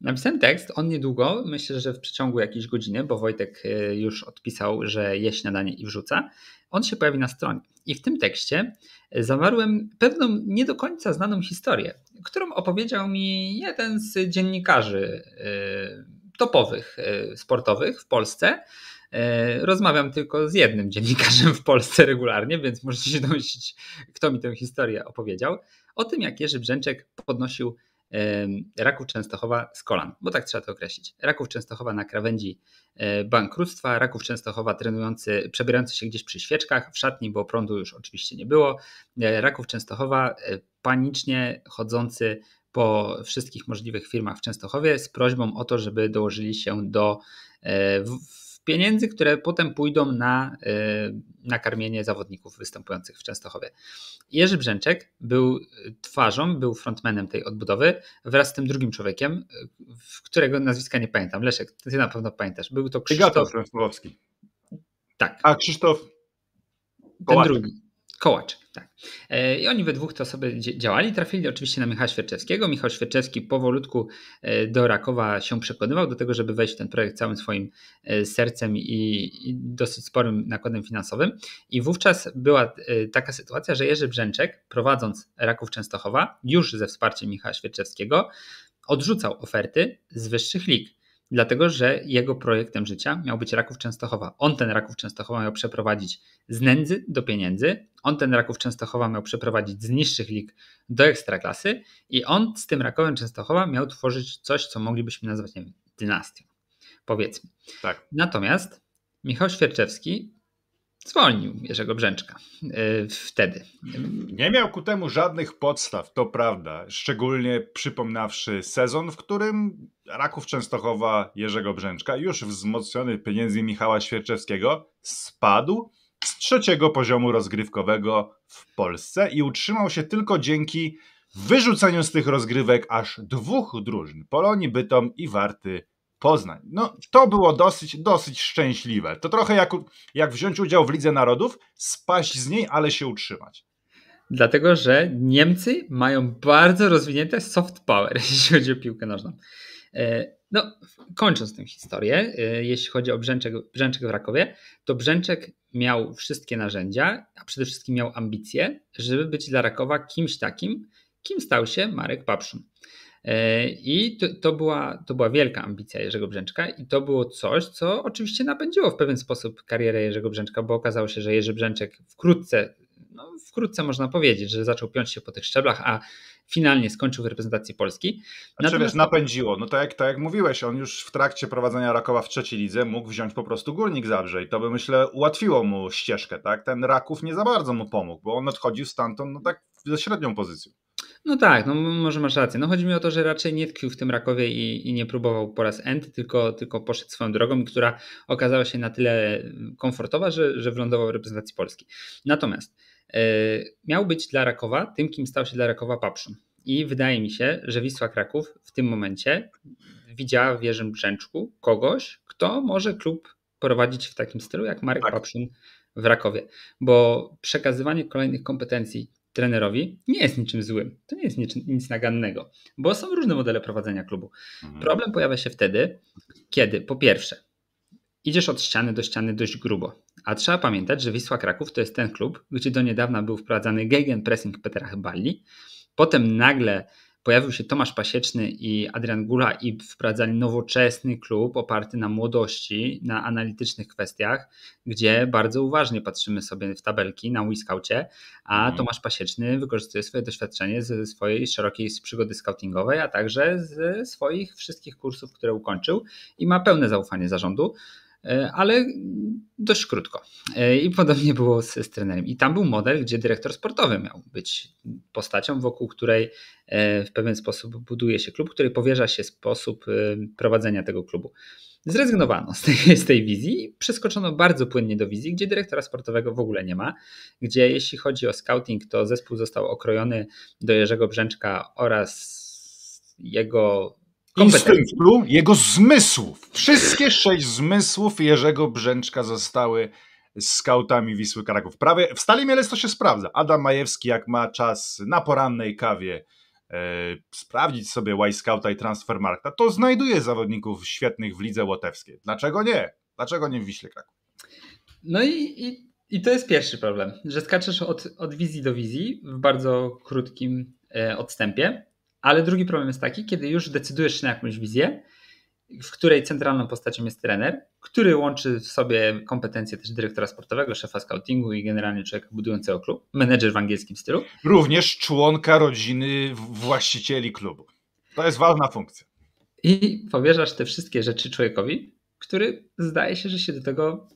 Napisałem tekst, on niedługo, myślę, że w przeciągu jakiejś godziny, bo Wojtek y, już odpisał, że je śniadanie i wrzuca, on się pojawi na stronie. I w tym tekście zawarłem pewną nie do końca znaną historię, którą opowiedział mi jeden z dziennikarzy y, topowych, y, sportowych w Polsce. Rozmawiam tylko z jednym dziennikarzem w Polsce regularnie, więc możecie się domyślić, kto mi tę historię opowiedział. O tym, jak Jerzy Brzęczek podnosił raków Częstochowa z kolan, bo tak trzeba to określić. Raków Częstochowa na krawędzi e, bankructwa, raków Częstochowa trenujący, przebierający się gdzieś przy świeczkach w szatni, bo prądu już oczywiście nie było, e, raków Częstochowa e, panicznie chodzący po wszystkich możliwych firmach w Częstochowie z prośbą o to, żeby dołożyli się do pieniędzy, które potem pójdą na, y, nakarmienie karmienie zawodników występujących w Częstochowie. Jerzy Brzęczek był twarzą, był frontmanem tej odbudowy wraz z tym drugim człowiekiem, którego nazwiska nie pamiętam. Leszek, ty na pewno pamiętasz. Był to Krzysztof... Krzysztof Tak. A Krzysztof... Ten drugi. Kołacz, tak. E, I oni we dwóch to sobie działali, trafili oczywiście na Michała Świerczewskiego. Michał Świerczewski powolutku e, do Rakowa się przekonywał do tego, żeby wejść w ten projekt całym swoim e, sercem i, dosyć sporym nakładem finansowym. I wówczas była taka sytuacja, że Jerzy Brzęczek, prowadząc Raków Częstochowa, już ze wsparciem Michała Świerczewskiego, odrzucał oferty z wyższych lig. Dlatego, że jego projektem życia miał być Raków Częstochowa. On ten Raków Częstochowa miał przeprowadzić z nędzy do pieniędzy, on ten Raków Częstochowa miał przeprowadzić z niższych lig do ekstraklasy i on z tym Rakowem Częstochowa miał tworzyć coś, co moglibyśmy nazwać nie wiem, dynastią, powiedzmy. Tak. Natomiast Michał Świerczewski zwolnił Jerzego Brzęczka e, wtedy. Nie miał ku temu żadnych podstaw, to prawda. Szczególnie przypomnawszy sezon, w którym Raków Częstochowa Jerzego Brzęczka, już wzmocniony pieniędzmi Michała Świerczewskiego, spadł z trzeciego poziomu rozgrywkowego w Polsce i utrzymał się tylko dzięki wyrzuceniu z tych rozgrywek aż dwóch drużyn Polonii, Bytom i Warty Poznań. No, to było dosyć, dosyć szczęśliwe. To trochę jak, jak wziąć udział w Lidze Narodów, spaść z niej, ale się utrzymać. Dlatego, że Niemcy mają bardzo rozwinięte soft power, jeśli chodzi o piłkę nożną. E, no, kończąc tę historię, e, jeśli chodzi o Brzęczek, Brzęczek w Rakowie, to Brzęczek miał wszystkie narzędzia, a przede wszystkim miał ambicje, żeby być dla Rakowa kimś takim, kim stał się Marek Papszun. E, I to, to, była, to była wielka ambicja Jerzego Brzęczka i to było coś, co oczywiście napędziło w pewien sposób karierę Jerzego Brzęczka, bo okazało się, że Jerzy Brzęczek wkrótce, no wkrótce można powiedzieć, że zaczął piąć się po tych szczeblach, a finalnie skończył w reprezentacji Polski. Znaczy Natomiast... wiesz, napędziło, no tak jak, tak jak mówiłeś, on już w trakcie prowadzenia Rakowa w trzeciej lidze mógł wziąć po prostu Górnik Zabrze i to by myślę ułatwiło mu ścieżkę, tak? Ten Raków nie za bardzo mu pomógł, bo on odchodził stamtąd no tak ze średnią pozycją. No tak, no może masz rację. No chodzi mi o to, że raczej nie tkwił w tym Rakowie i, i nie próbował po raz end, tylko, tylko poszedł swoją drogą, która okazała się na tyle komfortowa, że, że wlądował w reprezentacji Polski. Natomiast yy, miał być dla Rakowa tym, kim stał się dla Rakowa Papszun. I wydaje mi się, że Wisła Kraków w tym momencie widziała w Jerzym Brzęczku kogoś, kto może klub prowadzić w takim stylu jak Marek tak. Papszun w Rakowie. Bo przekazywanie kolejnych kompetencji trenerowi nie jest niczym złym. To nie jest nic, nic nagannego, bo są różne modele prowadzenia klubu. Mhm. Problem pojawia się wtedy, kiedy po pierwsze idziesz od ściany do ściany dość grubo, a trzeba pamiętać, że Wisła Kraków to jest ten klub, gdzie do niedawna był wprowadzany gegenpressing Petera Balli, potem nagle pojawił się Tomasz Pasieczny i Adrian Gula i wprowadzali nowoczesny klub oparty na młodości, na analitycznych kwestiach, gdzie bardzo uważnie patrzymy sobie w tabelki na Wiscoucie, a mhm. Tomasz Pasieczny wykorzystuje swoje doświadczenie ze swojej szerokiej przygody scoutingowej, a także ze swoich wszystkich kursów, które ukończył i ma pełne zaufanie zarządu. E, ale dość krótko. E, I podobnie było z, z trenerem. I tam był model, gdzie dyrektor sportowy miał być postacią, wokół której e, w pewien sposób buduje się klub, której powierza się sposób prowadzenia tego klubu. Zrezygnowano z tej, z tej wizji i przeskoczono bardzo płynnie do wizji, gdzie dyrektora sportowego w ogóle nie ma, gdzie jeśli chodzi o scouting, to zespół został okrojony do Jerzego Brzęczka oraz jego instynktu, jego zmysłów. Wszystkie sześć zmysłów Jerzego Brzęczka zostały skautami Wisły Kraków. Prawie w Stali Mielec to się sprawdza. Adam Majewski, jak ma czas na porannej kawie e, sprawdzić sobie Y-Scouta i Transfermarkta, to znajduje zawodników świetnych w Lidze Łotewskiej. Dlaczego nie? Dlaczego nie w Wiśle Kraków? No i, i, i to jest pierwszy problem, że skaczesz od, od wizji do wizji w bardzo krótkim e, odstępie. Ale drugi problem jest taki, kiedy już decydujesz się na jakąś wizję, w której centralną postacią jest trener, który łączy w sobie kompetencje też dyrektora sportowego, szefa scoutingu i generalnie człowieka budującego klub, menedżer w angielskim stylu. Również członka rodziny właścicieli klubu. To jest ważna funkcja. I powierzasz te wszystkie rzeczy człowiekowi, który zdaje się, że się do tego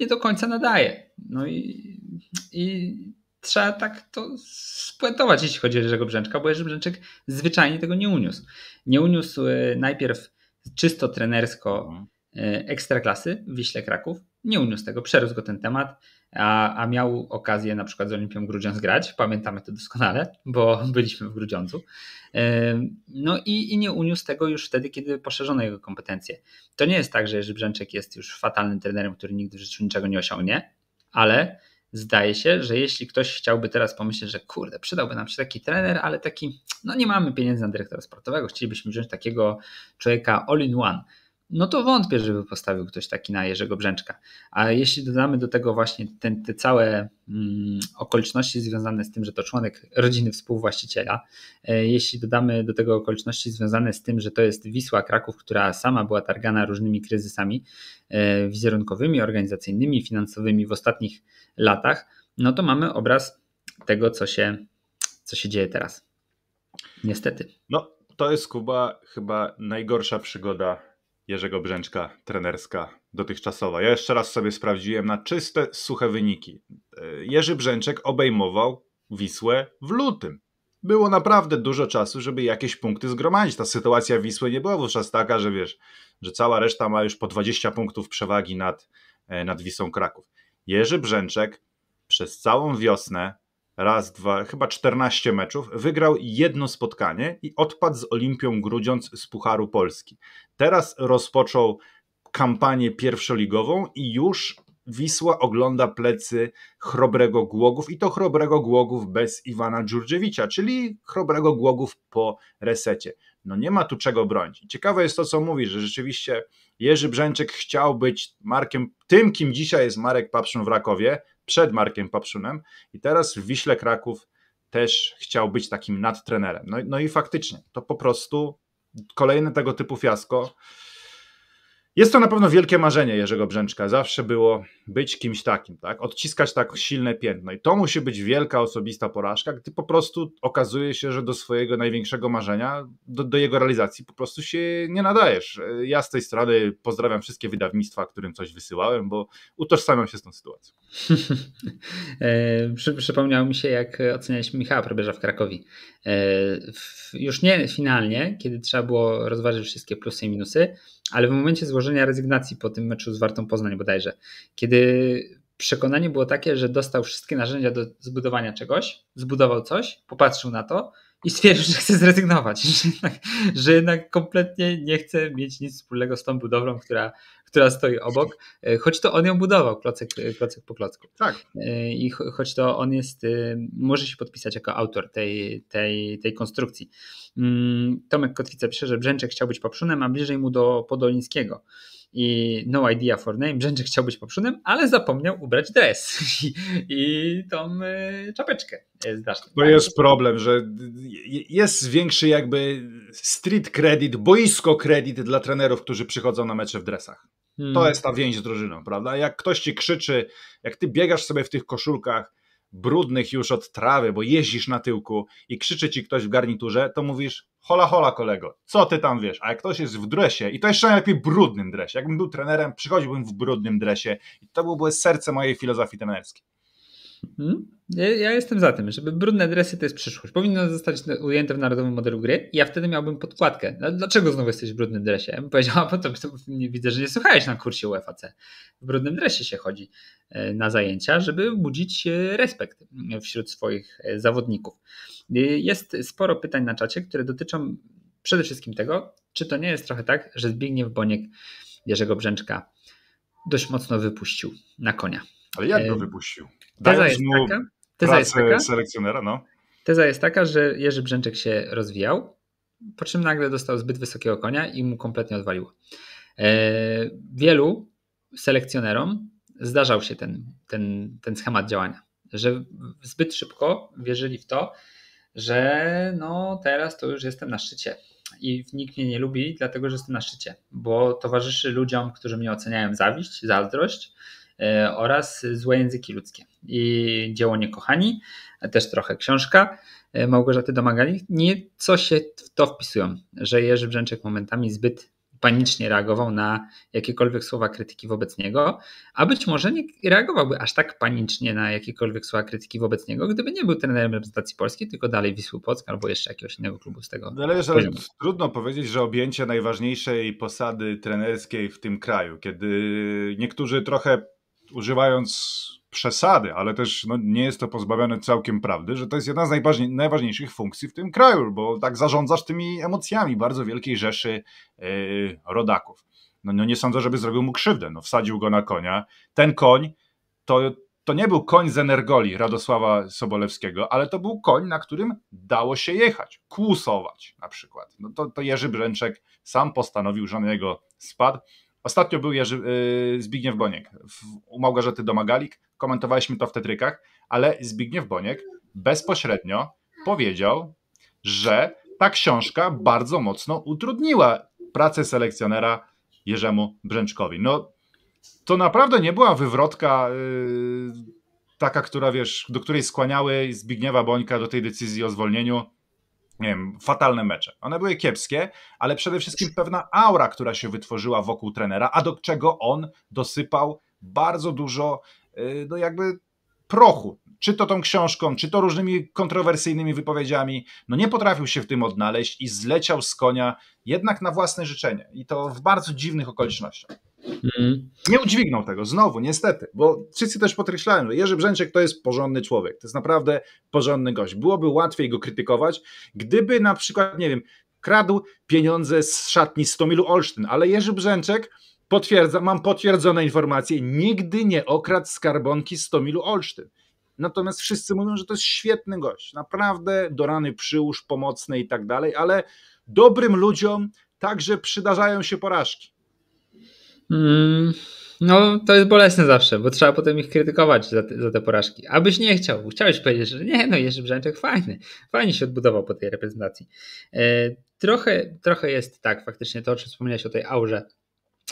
nie do końca nadaje. No i, i trzeba tak to spuentować, jeśli chodzi o Jerzego Brzęczka, bo Jerzy Brzęczek zwyczajnie tego nie uniósł. Nie uniósł e, najpierw czysto trenersko mhm. e, ekstraklasy w Wiśle Kraków, nie uniósł tego, przerósł go ten temat, a, a miał okazję na przykład z Olimpią Grudziądz grać, pamiętamy to doskonale, bo byliśmy w Grudziądzu. E, no i, i nie uniósł tego już wtedy, kiedy poszerzono jego kompetencje. To nie jest tak, że Jerzy Brzęczek jest już fatalnym trenerem, który nigdy w życiu niczego nie osiągnie, ale zdaje się, że jeśli ktoś chciałby teraz pomyśleć, że kurde, przydałby nam się taki trener, ale taki, no nie mamy pieniędzy na dyrektora sportowego, chcielibyśmy wziąć takiego człowieka all in one, no to wątpię, żeby postawił ktoś taki na Jerzego Brzęczka. A jeśli dodamy do tego właśnie ten, te całe mm, okoliczności związane z tym, że to członek rodziny współwłaściciela, e, jeśli dodamy do tego okoliczności związane z tym, że to jest Wisła Kraków, która sama była targana różnymi kryzysami e, wizerunkowymi, organizacyjnymi, finansowymi w ostatnich latach, no to mamy obraz tego, co się, co się dzieje teraz. Niestety. No, to jest Kuba chyba najgorsza przygoda Jerzego Brzęczka, trenerska dotychczasowa. Ja jeszcze raz sobie sprawdziłem na czyste, suche wyniki. E, Jerzy Brzęczek obejmował Wisłę w lutym. Było naprawdę dużo czasu, żeby jakieś punkty zgromadzić. Ta sytuacja Wisły nie była wówczas taka, że wiesz, że cała reszta ma już po 20 punktów przewagi nad, e, nad Wisą Kraków. Jerzy Brzęczek przez całą wiosnę raz, dwa, chyba 14 meczów, wygrał jedno spotkanie i odpadł z Olimpią Grudziądz z Pucharu Polski. Teraz rozpoczął kampanię pierwszoligową i już Wisła ogląda plecy Chrobrego Głogów i to Chrobrego Głogów bez Iwana Dżurdziewicza, czyli Chrobrego Głogów po resecie. No nie ma tu czego bronić. Ciekawe jest to, co mówi, że rzeczywiście Jerzy Brzęczek chciał być Markiem, tym kim dzisiaj jest Marek Papszun w Rakowie, przed Markiem Papszunem i teraz w Wiśle Kraków też chciał być takim nadtrenerem. No, no i faktycznie, to po prostu kolejne tego typu fiasko. Jest to na pewno wielkie marzenie Jerzego Brzęczka. Zawsze było być kimś takim, tak? Odciskać tak silne piętno. I to musi być wielka osobista porażka, gdy po prostu okazuje się, że do swojego największego marzenia, do, do jego realizacji po prostu się nie nadajesz. Ja z tej strony pozdrawiam wszystkie wydawnictwa, którym coś wysyłałem, bo utożsamiam się z tą sytuacją. E, przypomniał mi się, jak ocenialiśmy Michała Probierza w Krakowie. Już nie finalnie, kiedy trzeba było rozważyć wszystkie plusy i minusy, ale w momencie złożenia rezygnacji po tym meczu z Wartą Poznań bodajże, kiedy przekonanie było takie, że dostał wszystkie narzędzia do zbudowania czegoś, zbudował coś, popatrzył na to, i stwierdził, że chce zrezygnować, że jednak, że jednak, kompletnie nie chce mieć nic wspólnego z tą budowlą, która, która stoi obok, e, choć to on ją budował klocek, e, klocek po klocku. Tak. E, I choć to on jest, może się podpisać jako autor tej, tej, tej konstrukcji. Mm, Tomek Kotwica pisze, że Brzęczek chciał być poprzunem, a bliżej mu do Podolińskiego i No Idea for Name. Brzęczy chciał być poprzednim, ale zapomniał ubrać dres i, i tą y, czapeczkę. Zdasz, to jest problem, że jest większy jakby street credit, boisko credit dla trenerów, którzy przychodzą na mecze w dresach. Hmm. To jest ta więź z drużyną, prawda? Jak ktoś ci krzyczy, jak ty biegasz sobie w tych koszulkach, brudnych już od trawy, bo jeździsz na tyłku i krzyczy ci ktoś w garniturze, to mówisz, hola hola kolego, co ty tam wiesz? A jak ktoś jest w dresie, i to jeszcze najlepiej brudnym dresie, jakbym był trenerem, przychodziłbym w brudnym dresie i to byłoby serce mojej filozofii trenerskiej. Mhm. Ja, jestem za tym, żeby brudne dresy to jest przyszłość. Powinno zostać ujęte w narodowym modelu gry. Ja wtedy miałbym podkładkę. No, dlaczego znowu jesteś w brudnym dresie? Ja bym powiedział, bo to, nie, widzę, że nie słuchałeś na kursie UEFAC. W brudnym dresie się chodzi e, na zajęcia, żeby budzić e, respekt e, wśród swoich zawodników. Y, jest sporo pytań na czacie, które dotyczą przede wszystkim tego, czy to nie jest trochę tak, że Zbigniew Boniek Jerzego Brzęczka dość mocno wypuścił na konia. Ale jak go y, wypuścił? teza jest mu taka, teza jest taka, selekcjonera, no. Teza jest taka, że Jerzy Brzęczek się rozwijał, po czym nagle dostał zbyt wysokiego konia i mu kompletnie odwaliło. Y, wielu selekcjonerom zdarzał się ten, ten, ten schemat działania, że zbyt szybko wierzyli w to, że no teraz to już jestem na szczycie i nikt mnie nie lubi, dlatego że jestem na szczycie, bo towarzyszy ludziom, którzy mnie oceniają zawiść, zazdrość e, oraz złe języki ludzkie. I dzieło Niekochani, też trochę książka e, Małgorzaty Domagali, nieco się w to wpisują, że Jerzy Brzęczek momentami zbyt panicznie reagował na jakiekolwiek słowa krytyki wobec niego, a być może nie reagowałby aż tak panicznie na jakiekolwiek słowa krytyki wobec niego, gdyby nie był trenerem reprezentacji polskiej, tylko dalej Wisły Płock albo jeszcze jakiegoś innego klubu z tego. ale wiesz, ale trudno powiedzieć, że objęcie najważniejszej posady trenerskiej w tym kraju, kiedy niektórzy trochę używając przesady, ale też no, nie jest to pozbawione całkiem prawdy, że to jest jedna z najważniejszych funkcji w tym kraju, bo tak zarządzasz tymi emocjami bardzo wielkiej rzeszy yy, rodaków. No, no, nie sądzę, żeby zrobił mu krzywdę. No, wsadził go na konia. Ten koń to, to nie był koń z Energoli Radosława Sobolewskiego, ale to był koń, na którym dało się jechać, kłusować na przykład. No to, to Jerzy Brzęczek sam postanowił, że na jego spadł Ostatnio był Jerzy, y, Zbigniew Boniek u Małgorzaty Domagalik, komentowaliśmy to w Tetrykach, ale Zbigniew Boniek bezpośrednio powiedział, że ta książka bardzo mocno utrudniła pracę selekcjonera Jerzemu Brzęczkowi. No, to naprawdę nie była wywrotka yy, taka, która wiesz, do której skłaniały Zbigniewa Bońka do tej decyzji o zwolnieniu nie wiem, fatalne mecze. One były kiepskie, ale przede wszystkim pewna aura, która się wytworzyła wokół trenera, a do czego on dosypał bardzo dużo, y, no jakby prochu. Czy to tą książką, czy to różnymi kontrowersyjnymi wypowiedziami. No nie potrafił się w tym odnaleźć i zleciał z konia jednak na własne życzenie. I to w bardzo dziwnych okolicznościach. Mm. Nie udźwignął tego, znowu, niestety, bo wszyscy też podkreślają, że Jerzy Brzęczek to jest porządny człowiek, to jest naprawdę porządny gość. Byłoby łatwiej go krytykować, gdyby na przykład, nie wiem, kradł pieniądze z szatni Stomilu Olsztyn, ale Jerzy Brzęczek potwierdza, mam potwierdzone informacje, nigdy nie okradł skarbonki z Stomilu Olsztyn. Natomiast wszyscy mówią, że to jest świetny gość, naprawdę do rany przyłóż, pomocny i tak dalej, ale dobrym ludziom także przydarzają się porażki. Mm, no, to jest bolesne zawsze, bo trzeba potem ich krytykować za te, za te porażki. Abyś nie chciał, chciałeś powiedzieć, że nie, no Jerzy Brzęczek fajny, fajnie się odbudował po tej reprezentacji. E, trochę, trochę jest tak faktycznie to, o czym wspomniałeś o tej aurze,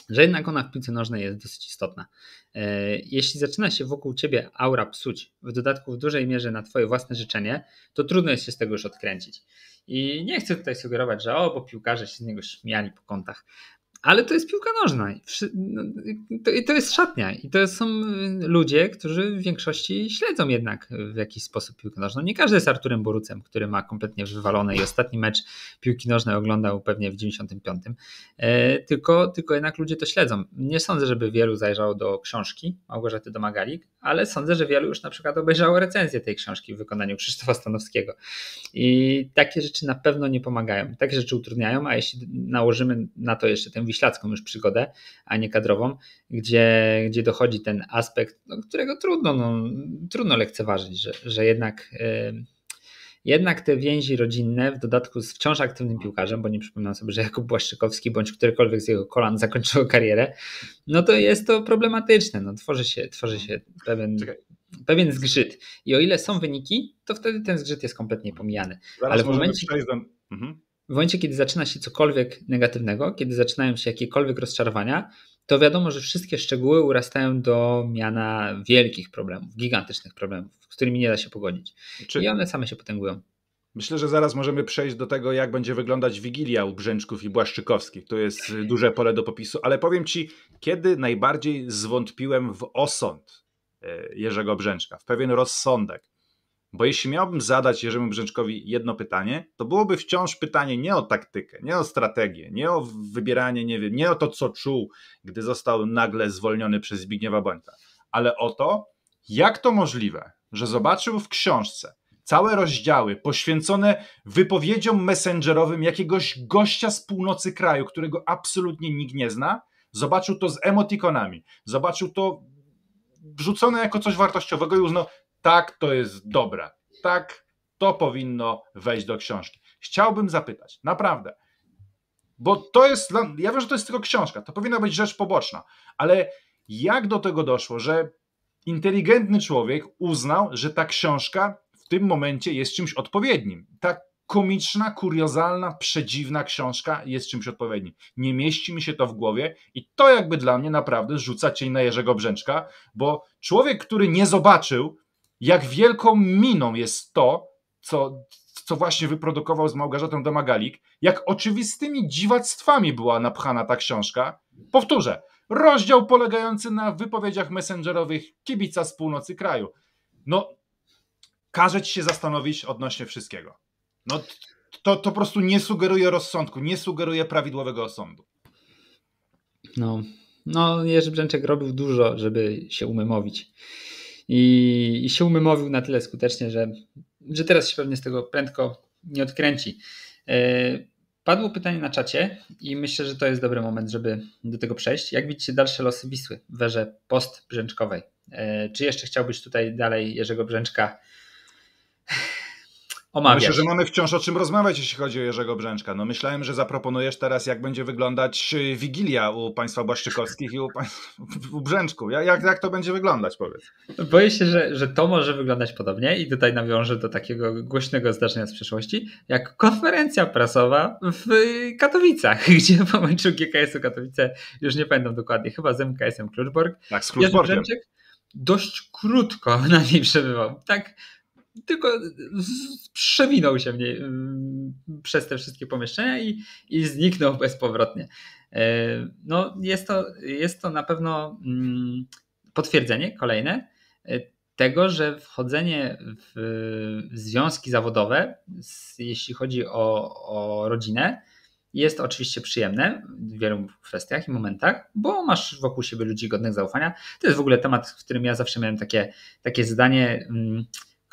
że jednak ona w piłce nożnej jest dosyć istotna. E, jeśli zaczyna się wokół ciebie aura psuć, w dodatku w dużej mierze na twoje własne życzenie, to trudno jest się z tego już odkręcić. I nie chcę tutaj sugerować, że o, bo piłkarze się z niego śmiali po kątach, ale to jest piłka nożna. No, I to jest szatnia. I to są y, ludzie, którzy w większości śledzą jednak y, w jakiś sposób piłkę nożną. Nie każdy jest Arturem Borucem, który ma kompletnie wywalone i ostatni mecz piłki nożnej oglądał pewnie w 95. E, tylko, tylko jednak ludzie to śledzą. Nie sądzę, żeby wielu zajrzało do książki Małgorzaty Domagalik, ale sądzę, że wielu już na przykład obejrzało recenzję tej książki w wykonaniu Krzysztofa Stanowskiego. I takie rzeczy na pewno nie pomagają. Takie rzeczy utrudniają, a jeśli nałożymy na to jeszcze ten ślacką już przygodę, a nie kadrową, gdzie, gdzie dochodzi ten aspekt, no, którego trudno, no, trudno lekceważyć, że, że jednak. Y, jednak te więzi rodzinne w dodatku z wciąż aktywnym piłkarzem, bo nie przypominam sobie, że Jakub Błaszczykowski bądź którykolwiek z jego kolan zakończył karierę, no to jest to problematyczne. No, tworzy, się, tworzy się pewien, Czekaj. pewien zgrzyt. I o ile są wyniki, to wtedy ten zgrzyt jest kompletnie pomijany. Zaraz Ale w momencie. Przejdę. Mhm w momencie, kiedy zaczyna się cokolwiek negatywnego, kiedy zaczynają się jakiekolwiek rozczarowania, to wiadomo, że wszystkie szczegóły urastają do miana wielkich problemów, gigantycznych problemów, z którymi nie da się pogodzić. Czy... I one same się potęgują. Myślę, że zaraz możemy przejść do tego, jak będzie wyglądać Wigilia u Brzęczków i Błaszczykowskich. To jest duże pole do popisu, ale powiem Ci, kiedy najbardziej zwątpiłem w osąd e, Jerzego Brzęczka, w pewien rozsądek. Bo jeśli miałbym zadać Jerzemu Brzęczkowi jedno pytanie, to byłoby wciąż pytanie nie o taktykę, nie o strategię, nie o wybieranie, nie, wiem, nie o to, co czuł, gdy został nagle zwolniony przez Zbigniewa Bońka, ale o to, jak to możliwe, że zobaczył w książce całe rozdziały poświęcone wypowiedziom messengerowym jakiegoś gościa z północy kraju, którego absolutnie nikt nie zna, zobaczył to z emotikonami, zobaczył to wrzucone jako coś wartościowego i uznał, tak to jest dobre, tak to powinno wejść do książki. Chciałbym zapytać, naprawdę, bo to jest, dla, ja wiem, że to jest tylko książka, to powinna być rzecz poboczna, ale jak do tego doszło, że inteligentny człowiek uznał, że ta książka w tym momencie jest czymś odpowiednim. Ta komiczna, kuriozalna, przedziwna książka jest czymś odpowiednim. Nie mieści mi się to w głowie i to jakby dla mnie naprawdę rzuca cień na Jerzego Brzęczka, bo człowiek, który nie zobaczył jak wielką miną jest to, co, co właśnie wyprodukował z Małgorzatą Domagalik, jak oczywistymi dziwactwami była napchana ta książka. Powtórzę, rozdział polegający na wypowiedziach messengerowych kibica z północy kraju. No, każe ci się zastanowić odnośnie wszystkiego. No, to, to po prostu nie sugeruje rozsądku, nie sugeruje prawidłowego osądu. No, no Jerzy Brzęczek robił dużo, żeby się umemowić i, i się umymowił na tyle skutecznie, że, że teraz się pewnie z tego prędko nie odkręci. E, padło pytanie na czacie i myślę, że to jest dobry moment, żeby do tego przejść. Jak widzicie dalsze losy Wisły w erze postbrzęczkowej? E, czy jeszcze chciałbyś tutaj dalej Jerzego Brzęczka omawiać. Myślę, że mamy wciąż o czym rozmawiać, jeśli chodzi o Jerzego Brzęczka. No myślałem, że zaproponujesz teraz, jak będzie wyglądać y, Wigilia u państwa Błaszczykowskich i u, u Brzęczku. Jak, jak to będzie wyglądać, powiedz. No, boję się, że, że to może wyglądać podobnie i tutaj nawiążę do takiego głośnego zdarzenia z przeszłości, jak konferencja prasowa w y, Katowicach, gdzie w momencie GKS-u Katowice, już nie pamiętam dokładnie, chyba z MKS-em Kluczborg. Tak, z Kluczborgiem. dość krótko na niej przebywał. Tak tylko przewinął się mnie mm, przez te wszystkie pomieszczenia i, i zniknął bezpowrotnie. E, no, jest, to, jest to na pewno mm, potwierdzenie kolejne e, tego, że wchodzenie w związki zawodowe, jeśli chodzi o, o rodzinę, jest oczywiście przyjemne w wielu kwestiach i momentach, bo masz wokół siebie ludzi godnych zaufania. To jest w ogóle temat, w którym ja zawsze miałem takie, takie zdanie. Mm,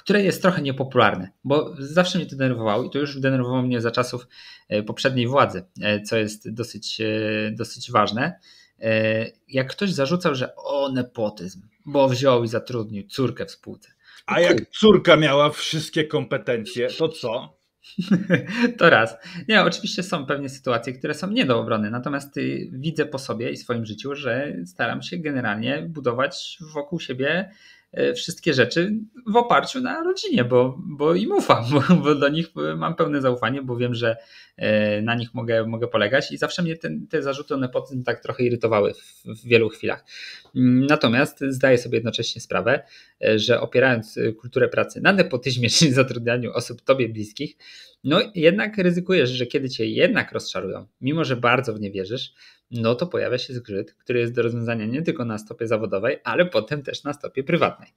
które jest trochę niepopularne, bo zawsze mnie to denerwowało i to już denerwowało mnie za czasów e, poprzedniej władzy, e, co jest dosyć, e, dosyć ważne. Jak ktoś zarzucał, że o nepotyzm, bo wziął i zatrudnił córkę w spółce. A jak córka miała wszystkie kompetencje, to co? to raz. Nie, oczywiście są pewnie sytuacje, które są nie do obrony, natomiast y, widzę po sobie i swoim życiu, że staram się generalnie budować wokół siebie E, wszystkie rzeczy w oparciu na rodzinie, bo, bo im ufam, bo, bo do nich mam pełne zaufanie, bo wiem, że e, na nich mogę, mogę polegać i zawsze mnie te zarzuty o nepotyzm tak trochę irytowały w, w wielu chwilach. Mm, natomiast zdaję sobie jednocześnie sprawę, e, że opierając kulturę pracy na nepotyzmie, czyli zatrudnianiu osób tobie bliskich, no jednak ryzykujesz, że kiedy cię jednak rozczarują, mimo że bardzo w nie wierzysz, no to pojawia się zgrzyt, który jest do rozwiązania nie tylko na stopie zawodowej, ale potem też na stopie prywatnej.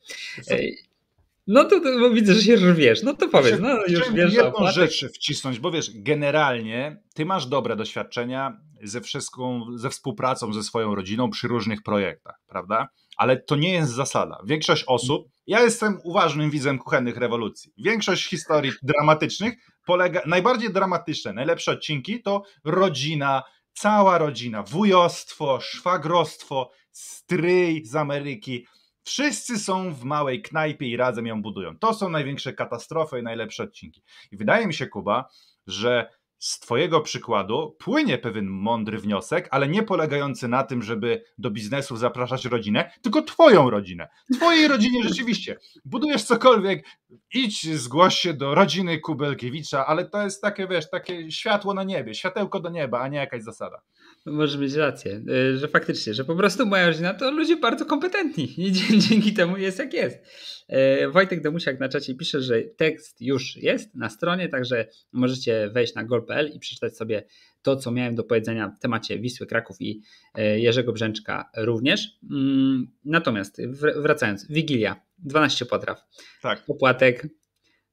No to, to widzę, że się wiesz, No to powiedz, no już wiesz. Jedną rzecz wcisnąć, bo wiesz, generalnie ty masz dobre doświadczenia ze wszystką, ze współpracą ze swoją rodziną przy różnych projektach, prawda? Ale to nie jest zasada. Większość osób, ja jestem uważnym widzem kuchennych rewolucji. Większość historii dramatycznych polega, najbardziej dramatyczne, najlepsze odcinki to rodzina, Cała rodzina, wujostwo, szwagrostwo, stryj z Ameryki. Wszyscy są w małej knajpie i razem ją budują. To są największe katastrofy i najlepsze odcinki. I wydaje mi się, Kuba, że z Twojego przykładu płynie pewien mądry wniosek, ale nie polegający na tym, żeby do biznesu zapraszać rodzinę, tylko Twoją rodzinę. Twojej rodzinie rzeczywiście. Budujesz cokolwiek, idź, zgłoś się do rodziny Kubelkiewicza, ale to jest takie, wiesz, takie światło na niebie, światełko do nieba, a nie jakaś zasada. No, możesz mieć rację, e, że faktycznie, że po prostu moja rodzina to ludzie bardzo kompetentni i dzięki temu jest jak jest. E, Wojtek Demusiak na czacie pisze, że tekst już jest na stronie, także możecie wejść na gol.pl i przeczytać sobie to, co miałem do powiedzenia w temacie Wisły Kraków i e, Jerzego Brzęczka również. Mm, natomiast wracając, Wigilia, 12 potraw, tak. opłatek,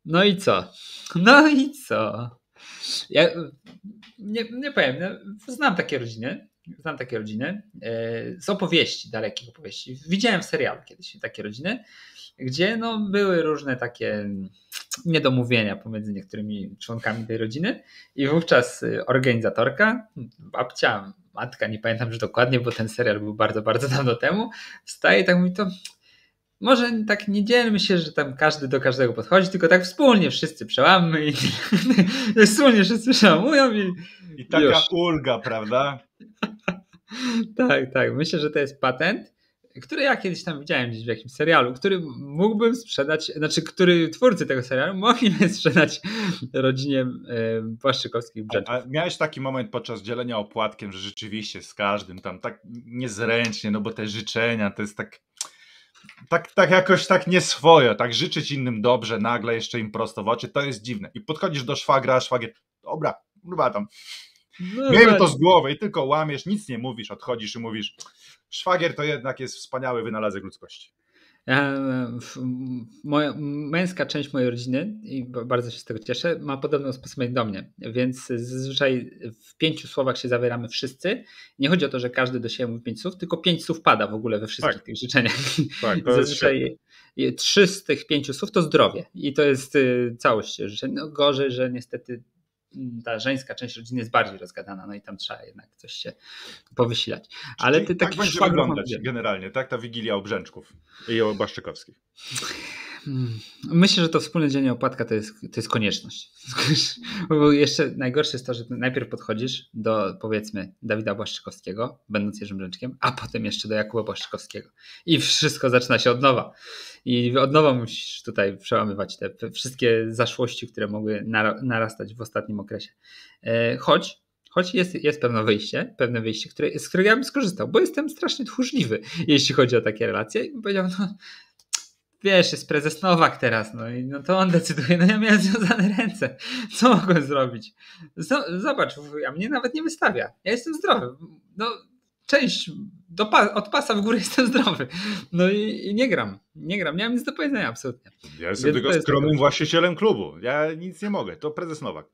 no i co? No i co? Ja e, nie, nie powiem, no, znam takie rodziny, znam takie rodziny e, z opowieści, dalekich opowieści. Widziałem w serialu kiedyś takie rodziny, gdzie no, były różne takie niedomówienia pomiędzy niektórymi członkami tej rodziny i wówczas e, organizatorka, babcia, matka, nie pamiętam już dokładnie, bo ten serial był bardzo, bardzo dawno temu, wstaje i tak mówi to może tak nie dzielmy się, że tam każdy do każdego podchodzi, tylko tak wspólnie wszyscy przełamy i tak wspólnie wszyscy przełamują i. I taka już. ulga, prawda? tak, tak. Myślę, że to jest patent, który ja kiedyś tam widziałem gdzieś w jakimś serialu, który mógłbym sprzedać, znaczy, który twórcy tego serialu mogliby sprzedać rodzinie Błaszczykowskich Brzeczów. A, a miałeś taki moment podczas dzielenia opłatkiem, że rzeczywiście z każdym tam tak niezręcznie, no bo te życzenia to jest tak tak, tak jakoś tak nieswojo, tak życzyć innym dobrze, nagle jeszcze im prosto w oczy, to jest dziwne. I podchodzisz do szwagra, a szwagier, dobra, kurwa tam, no, miejmy tak. to z głowy i tylko łamiesz, nic nie mówisz, odchodzisz i mówisz, szwagier to jednak jest wspaniały wynalazek ludzkości. Moja, męska część mojej rodziny, i bardzo się z tego cieszę, ma podobną sposobność do mnie, więc zazwyczaj w pięciu słowach się zawieramy wszyscy. Nie chodzi o to, że każdy do siebie mówi pięć słów, tylko pięć słów pada w ogóle we wszystkich tak. tych życzeniach. Tak, zazwyczaj trzy z tych pięciu słów to zdrowie i to jest y, całość życzeń. No, gorzej, że niestety ta żeńska część rodziny jest bardziej rozgadana, no i tam trzeba jednak coś się powysilać. Ale Czyli ty tak taki tak będzie wyglądać generalnie, tak? Ta wigilia obrzęczków i obaszczykowskich. Hmm. Myślę, że to wspólne dzielenie opłatka to jest, to jest konieczność. Bo jeszcze najgorsze jest to, że najpierw podchodzisz do powiedzmy Dawida Błaszczykowskiego, będąc Jerzym Brzęczkiem, a potem jeszcze do Jakuba Błaszczykowskiego. I wszystko zaczyna się od nowa. I od nowa musisz tutaj przełamywać te wszystkie zaszłości, które mogły narastać w ostatnim okresie. E, choć choć jest, jest pewne wyjście, pewne wyjście, które, z którego ja bym skorzystał, bo jestem strasznie tchórzliwy, jeśli chodzi o takie relacje i bym powiedział, no wiesz, jest prezes Nowak teraz, no i no to on decyduje, no ja miałem związane ręce. Co mogę zrobić? Zobacz, a mnie nawet nie wystawia. Ja jestem zdrowy. No, część do pa od pasa w górę jestem zdrowy. No i, i, nie gram. Nie gram. Nie mam nic do powiedzenia absolutnie. Ja jestem Więc tylko skromnym właścicielem klubu. Ja nic nie mogę. To prezes Nowak.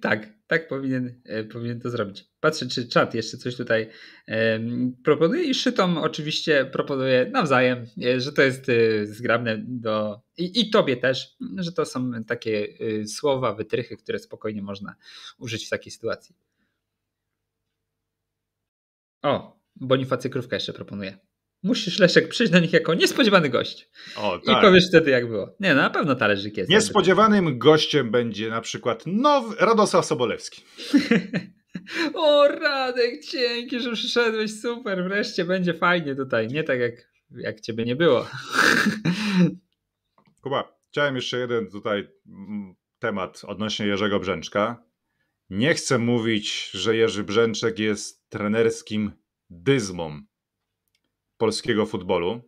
Tak, tak powinien, e, powinien to zrobić. Patrzę, czy czat jeszcze coś tutaj proponuje i szytom oczywiście proponuje nawzajem, e, że to jest e, zgrabne do i, i tobie też, że to są takie słowa, wytrychy, które spokojnie można użyć w takiej sytuacji. O, Bonifacy Krówka jeszcze proponuje musisz Leszek przyjść do nich jako niespodziewany gość. O, tak. I powiesz wtedy jak było. Nie, no, na pewno talerzyk jest. Niespodziewanym gościem będzie na przykład nowy Radosław Sobolewski. o Radek, dzięki, że przyszedłeś, super, wreszcie będzie fajnie tutaj, nie tak jak, jak ciebie nie było. Kuba, chciałem jeszcze jeden tutaj mm, temat odnośnie Jerzego Brzęczka. Nie chcę mówić, że Jerzy Brzęczek jest trenerskim dyzmą polskiego futbolu,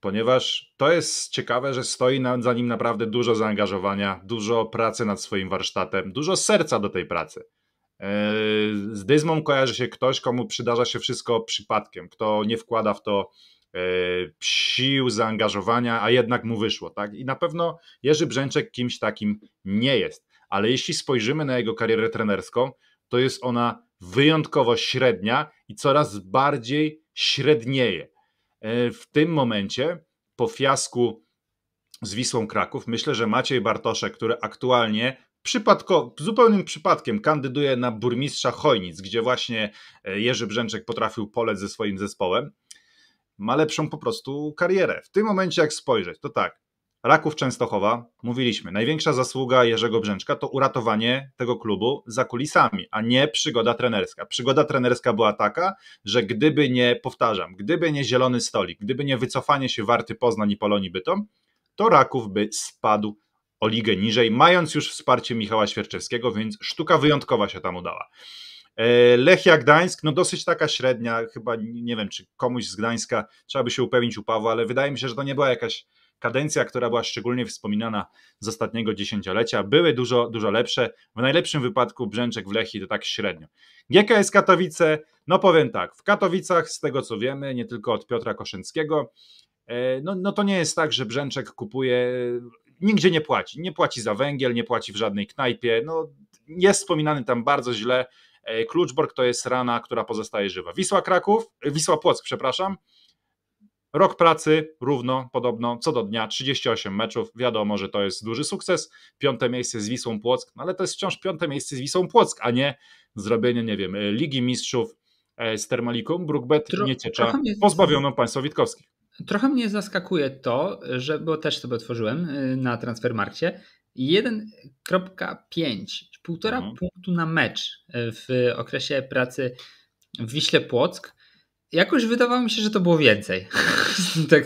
ponieważ to jest ciekawe, że stoi za nim naprawdę dużo zaangażowania, dużo pracy nad swoim warsztatem, dużo serca do tej pracy. E, z dyzmą kojarzy się ktoś, komu przydarza się wszystko przypadkiem, kto nie wkłada w to e, sił, zaangażowania, a jednak mu wyszło. Tak? I na pewno Jerzy Brzęczek kimś takim nie jest. Ale jeśli spojrzymy na jego karierę trenerską, to jest ona wyjątkowo średnia i coraz bardziej średnieje. E, w tym momencie po fiasku z Wisłą Kraków, myślę, że Maciej Bartoszek, który aktualnie przypadko, zupełnym przypadkiem kandyduje na burmistrza Chojnic, gdzie właśnie e, Jerzy Brzęczek potrafił polec ze swoim zespołem, ma lepszą po prostu karierę. W tym momencie, jak spojrzeć, to tak, Raków Częstochowa, mówiliśmy, największa zasługa Jerzego Brzęczka to uratowanie tego klubu za kulisami, a nie przygoda trenerska. Przygoda trenerska była taka, że gdyby nie, powtarzam, gdyby nie zielony stolik, gdyby nie wycofanie się Warty Poznań i Polonii Bytom, to Raków by spadł o ligę niżej, mając już wsparcie Michała Świerczewskiego, więc sztuka wyjątkowa się tam udała. E, Lechia Gdańsk, no dosyć taka średnia, chyba nie wiem, czy komuś z Gdańska trzeba by się upewnić u Pawła, ale wydaje mi się, że to nie była jakaś kadencja, która była szczególnie wspominana z ostatniego dziesięciolecia, były dużo, dużo lepsze. W najlepszym wypadku Brzęczek w Lechi to tak średnio. GKS Katowice, no powiem tak, w Katowicach z tego co wiemy, nie tylko od Piotra Koszyńskiego, e, no, no to nie jest tak, że Brzęczek kupuje, nigdzie nie płaci. Nie płaci za węgiel, nie płaci w żadnej knajpie, no jest wspominany tam bardzo źle. E, Kluczborg to jest rana, która pozostaje żywa. Wisła Kraków, e, Wisła Płock, przepraszam, Rok pracy równo, podobno, co do dnia, 38 meczów. Wiadomo, że to jest duży sukces. Piąte miejsce z Wisłą Płock, no ale to jest wciąż piąte miejsce z Wisłą Płock, a nie zrobienie, nie wiem, Ligi Mistrzów e, z Termaliką, Brookbet, Tro, Nieciecza, pozbawioną państwa Witkowskich. Trochę mnie zaskakuje to, że, bo też sobie otworzyłem e, na Transfermarkcie, 1.5, półtora mhm. punktu na mecz e, w okresie pracy w Wiśle Płock Jakoś wydawało mi się, że to było więcej. tak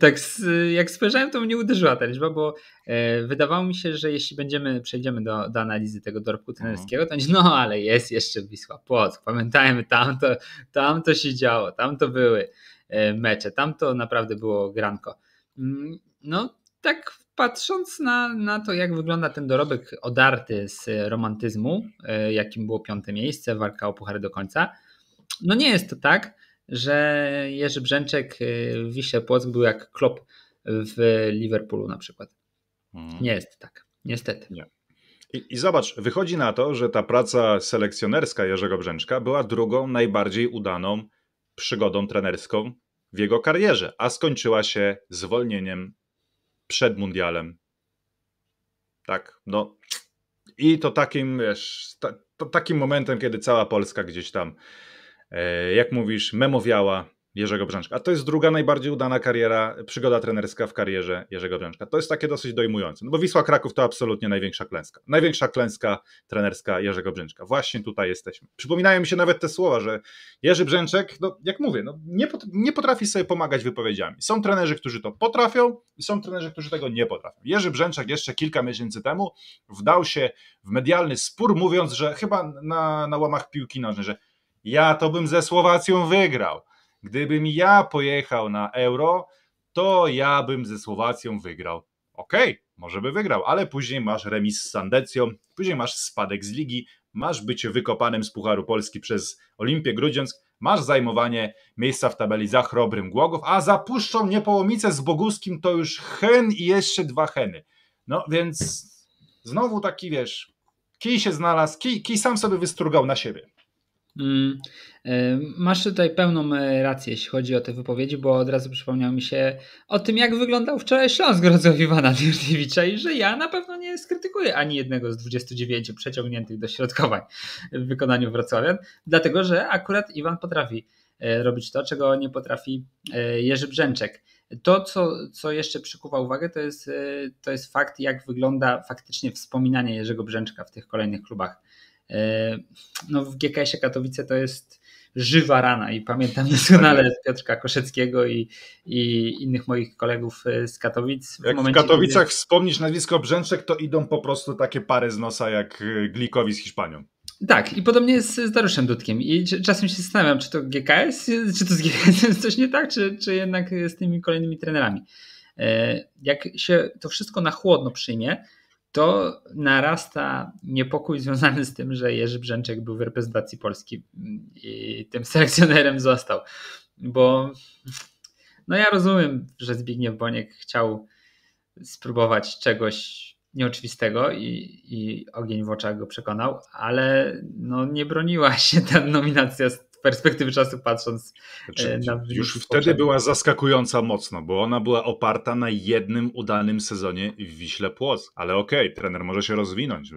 tak z, jak spojrzałem, to mnie uderzyła ta liczba, bo e, wydawało mi się, że jeśli będziemy przejdziemy do, do analizy tego dorobku mhm. trenerskiego, to będzie, no ale jest jeszcze Wisła Płock. Pamiętajmy, tam to, tam to się działo, tam to były e, mecze, tam to naprawdę było granko. Mm, no tak patrząc na, na to, jak wygląda ten dorobek odarty z romantyzmu, e, jakim było piąte miejsce, walka o puchary do końca, no nie jest to tak że Jerzy Brzęczek y, w Wiśle Płock był jak Klopp w Liverpoolu na przykład. Hmm. Nie jest tak, niestety. Nie. I, I, zobacz, wychodzi na to, że ta praca selekcjonerska Jerzego Brzęczka była drugą najbardziej udaną przygodą trenerską w jego karierze, a skończyła się zwolnieniem przed mundialem. Tak, no. I to takim, wiesz, ta, to takim momentem, kiedy cała Polska gdzieś tam E, jak mówisz, memowiała Jerzego Brzęczka. A to jest druga najbardziej udana kariera, przygoda trenerska w karierze Jerzego Brzęczka. To jest takie dosyć dojmujące, no bo Wisła Kraków to absolutnie największa klęska. Największa klęska trenerska Jerzego Brzęczka. Właśnie tutaj jesteśmy. Przypominają mi się nawet te słowa, że Jerzy Brzęczek, no jak mówię, no, nie, pot nie potrafi sobie pomagać wypowiedziami. Są trenerzy, którzy to potrafią i są trenerzy, którzy tego nie potrafią. Jerzy Brzęczek jeszcze kilka miesięcy temu wdał się w medialny spór, mówiąc, że chyba na, na łamach piłki nożnej, że ja to bym ze Słowacją wygrał. Gdybym ja pojechał na euro, to ja bym ze Słowacją wygrał. Okej, okay, może by wygrał, ale później masz remis z Sandecją, później masz spadek z ligi, masz bycie wykopanym z Pucharu Polski przez Olimpię Grudziądz, masz zajmowanie miejsca w tabeli za Chrobrym Głogów, a zapuszczą Niepołomice z Boguskim to już hen i jeszcze dwa heny. No więc znowu taki wiesz, kij się znalazł, kij, kij sam sobie wystrugał na siebie. Mm, e, masz tutaj pełną e, rację, jeśli chodzi o te wypowiedzi, bo od razu przypomniał mi się o tym, jak wyglądał wczoraj Śląsk Grodzów Iwana Dyrkiewicza i że ja na pewno nie skrytykuję ani jednego z 29 przeciągniętych do w wykonaniu Wrocławia, dlatego że akurat Iwan potrafi e, robić to, czego nie potrafi Jerzy Brzęczek. To, co, co jeszcze przykuwa uwagę, to jest, to jest fakt, jak wygląda faktycznie wspominanie Jerzego Brzęczka w tych kolejnych klubach. E, no w GKS-ie Katowice to jest żywa rana i pamiętam doskonale tak. Piotrka Koszeckiego i, i innych moich kolegów e, z Katowic. W jak momencie, w Katowicach wspomnisz nazwisko Brzęczek, to idą po prostu takie pary z nosa jak e, Glikowi z Hiszpanią. Tak, i podobnie jest z Daruszem Dudkiem. I czasem się zastanawiam, czy to GKS, czy to z GKS jest coś nie tak, czy, czy jednak z tymi kolejnymi trenerami. Jak się to wszystko na chłodno przyjmie, to narasta niepokój związany z tym, że Jerzy Brzęczek był w reprezentacji Polski mm, i tym selekcjonerem został. Bo no ja rozumiem, że Zbigniew Boniek chciał spróbować czegoś nieoczywistego i, i ogień w oczach go przekonał, ale no nie broniła się ta nominacja z perspektywy czasu patrząc. Znaczy, e, na już wtedy była zaskakująca mocno, bo ona była oparta na jednym udanym sezonie w Wiśle Płoc. Ale okej, okay, trener może się rozwinąć,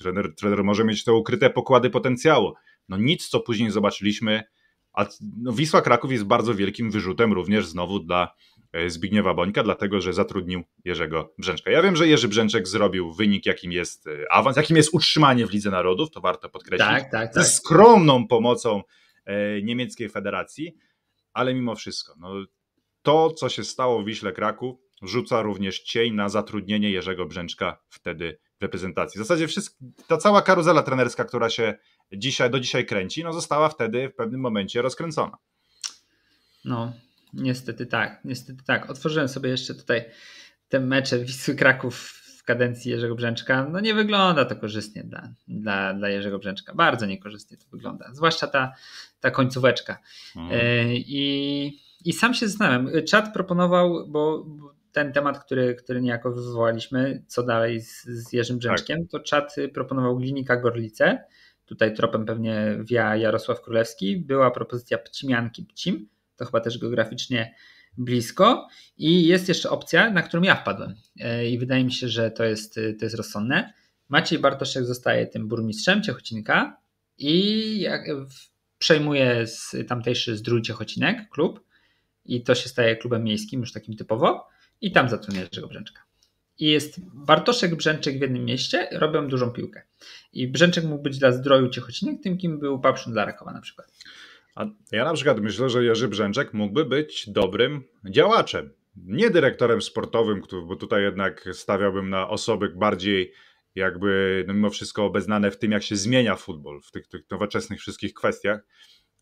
trener, trener może mieć te ukryte pokłady potencjału. No nic, co później zobaczyliśmy, a no, Wisła Kraków jest bardzo wielkim wyrzutem również znowu dla e, Zbigniewa Bońka, dlatego że zatrudnił Jerzego Brzęczka. Ja wiem, że Jerzy Brzęczek zrobił wynik, jakim jest e, awans, jakim jest utrzymanie w Lidze Narodów, to warto podkreślić. Tak, tak, tak. Ze skromną pomocą E, niemieckiej federacji, ale mimo wszystko, no, to co się stało w Wiśle Kraków rzuca również cień na zatrudnienie Jerzego Brzęczka wtedy w reprezentacji. W zasadzie wszystko, ta cała karuzela trenerska, która się dzisiaj, do dzisiaj kręci, no została wtedy w pewnym momencie rozkręcona. No, niestety tak, niestety tak. Otworzyłem sobie jeszcze tutaj te mecze Wisły Kraków kadencji Jerzego Brzęczka, no nie wygląda to korzystnie dla, dla, dla Jerzego Brzęczka. Bardzo niekorzystnie to wygląda, zwłaszcza ta, ta końcóweczka. Mhm. E, I, I sam się zastanawiam. Czat proponował, bo ten temat, który, który niejako wywołaliśmy, co dalej z, z Jerzym tak. Brzęczkiem, tak. to czat proponował Glinika Gorlice. Tutaj tropem pewnie wia Jarosław Królewski. Była propozycja Pcimianki Pcim. To chyba też geograficznie blisko i jest jeszcze opcja, na którą ja wpadłem e, i wydaje mi się, że to jest, e, to jest rozsądne. Maciej Bartoszek zostaje tym burmistrzem Ciechocinka i e, przejmuje z, tamtejszy Zdrój Ciechocinek klub i to się staje klubem miejskim już takim typowo i tam zatrudnia Jerzego Brzęczka. I jest Bartoszek, Brzęczek w jednym mieście, robią dużą piłkę. I Brzęczek mógł być dla Zdroju Ciechocinek tym, kim był Babszyn dla Rakowa na przykład. A ja na przykład myślę, że Jerzy Brzęczek mógłby być dobrym działaczem. Nie dyrektorem sportowym, bo tutaj jednak stawiałbym na osoby bardziej jakby no mimo wszystko obeznane w tym, jak się zmienia futbol, w tych, tych nowoczesnych wszystkich kwestiach,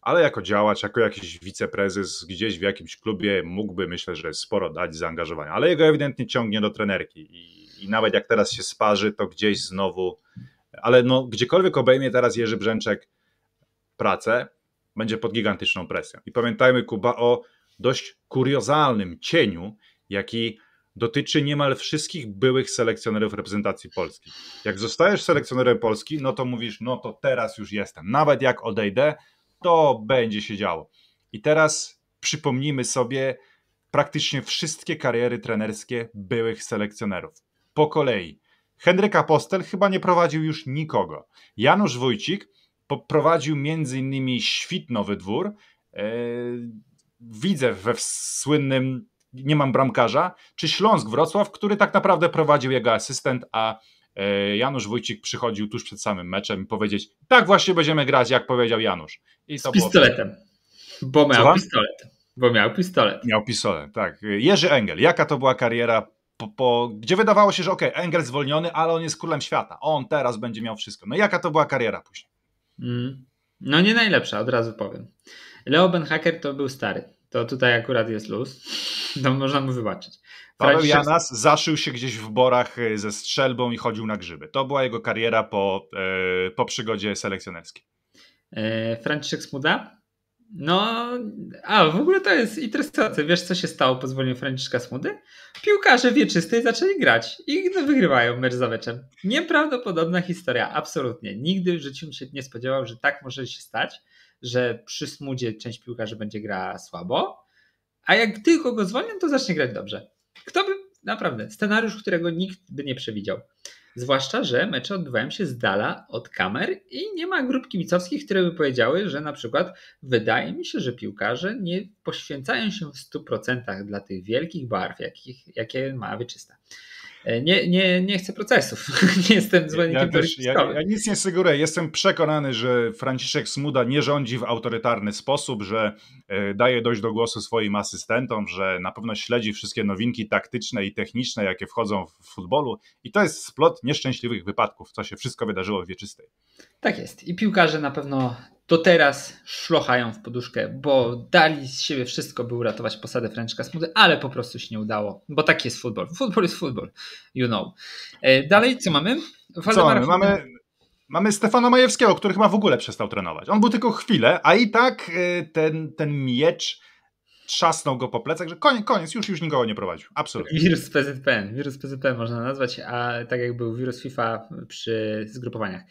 ale jako działacz, jako jakiś wiceprezes gdzieś w jakimś klubie mógłby, myślę, że sporo dać zaangażowania, ale jego ewidentnie ciągnie do trenerki i, i nawet jak teraz się sparzy, to gdzieś znowu, ale no gdziekolwiek obejmie teraz Jerzy Brzęczek pracę, będzie pod gigantyczną presją. I pamiętajmy, Kuba, o dość kuriozalnym cieniu, jaki dotyczy niemal wszystkich byłych selekcjonerów reprezentacji Polski. Jak zostajesz selekcjonerem Polski, no to mówisz, no to teraz już jestem. Nawet jak odejdę, to będzie się działo. I teraz przypomnijmy sobie praktycznie wszystkie kariery trenerskie byłych selekcjonerów. Po kolei. Henryk Apostel chyba nie prowadził już nikogo. Janusz Wójcik poprowadził między innymi świt Nowy Dwór. E, widzę we słynnym Nie mam bramkarza, czy Śląsk Wrocław, który tak naprawdę prowadził jego asystent, a e, Janusz Wójcik przychodził tuż przed samym meczem i powiedzieć: Tak właśnie będziemy grać, jak powiedział Janusz. I to Z pistoletem. Było... Bo miał Co? pistolet. Bo miał pistolet. Miał pistolet, tak. Jerzy Engel, jaka to była kariera po, po, gdzie wydawało się, że ok, Engel zwolniony, ale on jest królem świata. On teraz będzie miał wszystko. No jaka to była kariera później? Mm. No nie najlepsza, od razu powiem. Leo Benhacker to był stary. To tutaj akurat jest luz. To można mu wybaczyć. Paweł Janas zaszył się gdzieś w borach e, ze strzelbą i chodził na grzyby. To była jego kariera po, e, po przygodzie selekcjonerskiej. Franciszek Smuda no, a w ogóle to jest interesujące. Wiesz, co się stało po zwolnieniu Franciszka Smudy? Piłkarze wieczystej zaczęli grać i wygrywają mecz za meczem. Nieprawdopodobna historia, absolutnie. Nigdy w życiu się nie spodziewał, że tak może się stać, że przy Smudzie część piłkarzy będzie grała słabo, a jak tylko go zwolnią, to zacznie grać dobrze. Kto by, naprawdę, scenariusz, którego nikt by nie przewidział. Zwłaszcza, że mecze odbywają się z dala od kamer i nie ma grup kibicowskich, które by powiedziały, że na przykład wydaje mi się, że piłkarze nie poświęcają się w 100% dla tych wielkich barw, jakich, jakie ma wyczysta. E, nie, nie, nie chcę procesów. nie jestem zwolennikiem ja, też, ja, ja nic nie sugeruję. Jestem przekonany, że Franciszek Smuda nie rządzi w autorytarny sposób, że e, daje dość do głosu swoim asystentom, że na pewno śledzi wszystkie nowinki taktyczne i techniczne, jakie wchodzą w futbolu. I to jest splot nieszczęśliwych wypadków, co się wszystko wydarzyło w wieczystej. Tak jest. I piłkarze na pewno to teraz szlochają w poduszkę, bo dali z siebie wszystko, by uratować posadę Frenczka Smudy, ale po prostu się nie udało, bo tak jest futbol. Futbol jest futbol, you know. E, dalej, co mamy? co mamy? mamy? Mamy Stefana Majewskiego, który chyba w ogóle przestał trenować. On był tylko chwilę, a i tak e, ten, ten miecz trzasnął go po plecach, że koniec, koniec już, już nikogo nie prowadził. Absolutnie. Wirus PZPN, wirus PZPN można nazwać, a tak jak był wirus FIFA przy zgrupowaniach.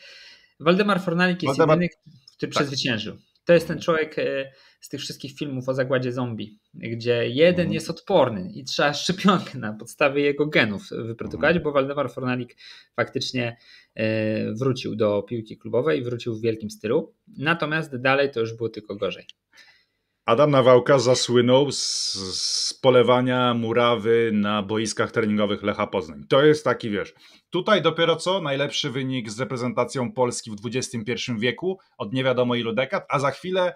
Waldemar Fornalik jest Waldemar... jedyny, który tak. przezwyciężył. To jest ten człowiek e, z tych wszystkich filmów o zagładzie zombie, gdzie jeden mhm. jest odporny i trzeba szczepionkę na podstawie jego genów wyprodukować, mhm. bo Waldemar Fornalik faktycznie e, wrócił do piłki klubowej, wrócił w wielkim stylu. Natomiast dalej to już było tylko gorzej. Adam Nawałka zasłynął z, z, polewania murawy na boiskach treningowych Lecha Poznań. To jest taki, wiesz, tutaj dopiero co najlepszy wynik z reprezentacją Polski w XXI wieku od nie wiadomo ilu dekad, a za chwilę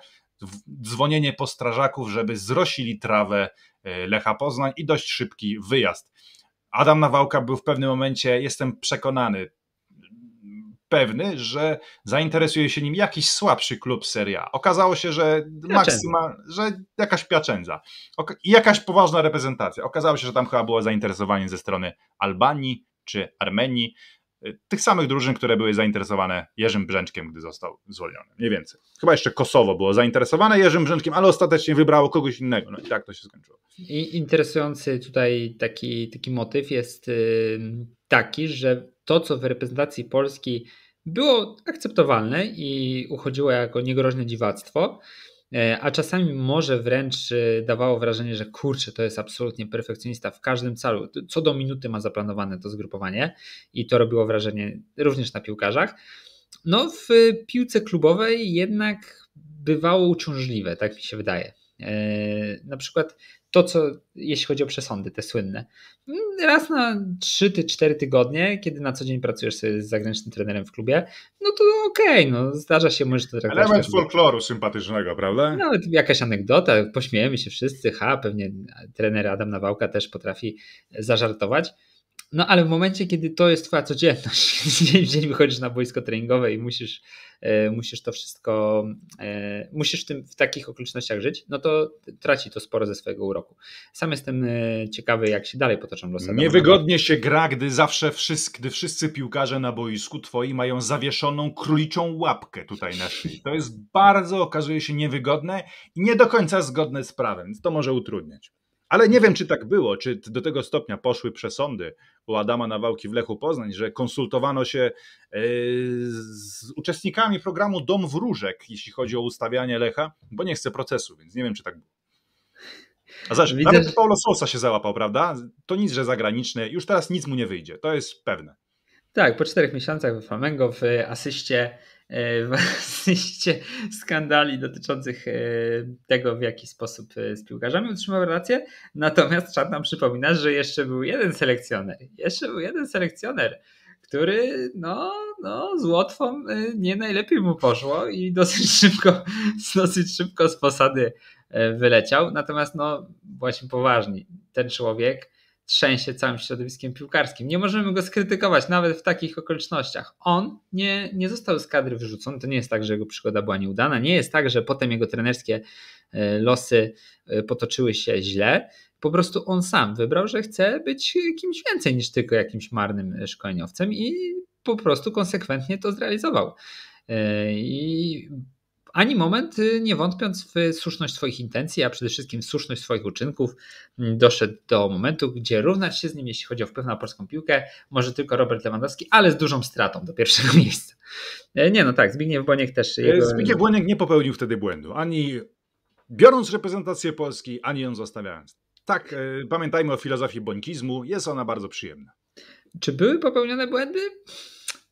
dzwonienie po strażaków, żeby zrosili trawę e, Lecha Poznań i dość szybki wyjazd. Adam Nawałka był w pewnym momencie, jestem przekonany, pewny, że zainteresuje się nim jakiś słabszy klub Seria. Okazało się, że maksyma, że jakaś piaczędza i jakaś poważna reprezentacja. Okazało się, że tam chyba było zainteresowanie ze strony Albanii czy Armenii, y, tych samych drużyn, które były zainteresowane Jerzym Brzęczkiem, gdy został zwolniony. Mniej więcej. Chyba jeszcze Kosowo było zainteresowane Jerzym Brzęczkiem, ale ostatecznie wybrało kogoś innego. No i tak to się skończyło. I interesujący tutaj taki, taki motyw jest taki, że to, co w reprezentacji Polski było akceptowalne i uchodziło jako niegroźne dziwactwo, e, a czasami może wręcz e, dawało wrażenie, że kurczę, to jest absolutnie perfekcjonista w każdym calu. Co do minuty ma zaplanowane to zgrupowanie i to robiło wrażenie również na piłkarzach. No, w piłce klubowej jednak bywało uciążliwe, tak mi się wydaje. E, na przykład to, co jeśli chodzi o przesądy, te słynne. Raz na 3 czy 4 tygodnie, kiedy na co dzień pracujesz sobie z zagranicznym trenerem w klubie, no to okej, okay, no zdarza się, może to traktować. Element folkloru sympatycznego, prawda? Nawet no, jakaś anegdota, pośmiejemy się wszyscy, ha, pewnie trener Adam Nawałka też potrafi zażartować. No ale w momencie, kiedy to jest twoja codzienność, z dzień w dzień wychodzisz na boisko treningowe i musisz, e, musisz to wszystko, e, musisz w, tym, w takich okolicznościach żyć, no to traci to sporo ze swojego uroku. Sam jestem e, ciekawy, jak się dalej potoczą losy. Niewygodnie się gra, gdy zawsze wszyscy, gdy wszyscy piłkarze na boisku twoi mają zawieszoną króliczą łapkę tutaj na szyi. To jest bardzo, okazuje się, niewygodne i nie do końca zgodne z prawem. To może utrudniać. Ale nie wiem, czy tak było, czy do tego stopnia poszły przesądy u Adama Nawałki w Lechu Poznań, że konsultowano się e, z uczestnikami programu Dom Wróżek, jeśli chodzi o ustawianie Lecha, bo nie chcę procesu, więc nie wiem, czy tak było. A zresztą Widzę, nawet że... Paulo Sosa się załapał, prawda? To nic, że zagraniczny, już teraz nic mu nie wyjdzie, to jest pewne. Tak, po czterech miesiącach w Flamengo w asyście E, liście skandali dotyczących e, tego, w jaki sposób e, z piłkarzami utrzymał relację, Natomiast czat nam przypomina, że jeszcze był jeden selekcjoner. Jeszcze był jeden selekcjoner, który no, no, z Łotwą nie najlepiej mu poszło i dosyć szybko, dosyć szybko z posady wyleciał. Natomiast no, właśnie poważni, ten człowiek trzęsie całym środowiskiem piłkarskim. Nie możemy go skrytykować nawet w takich okolicznościach. On nie, nie został z kadry wyrzucony. To nie jest tak, że jego przygoda była nieudana. Nie jest tak, że potem jego trenerskie e, losy e, potoczyły się źle. Po prostu on sam wybrał, że chce być kimś więcej niż tylko jakimś marnym e, szkoleniowcem i po prostu konsekwentnie to zrealizował. I ani moment, y, nie wątpiąc w słuszność swoich intencji, a przede wszystkim w słuszność swoich uczynków, mm, doszedł do momentu, gdzie równać się z nim, jeśli chodzi o wpływ na polską piłkę, może tylko Robert Lewandowski, ale z dużą stratą do pierwszego miejsca. E, nie, no tak, Zbigniew Boniek też. E, jego... Zbigniew Boniek nie popełnił wtedy błędu, ani biorąc reprezentację Polski, ani ją zostawiając. Tak, e, pamiętajmy o filozofii bońkizmu, jest ona bardzo przyjemna. Czy były popełnione błędy?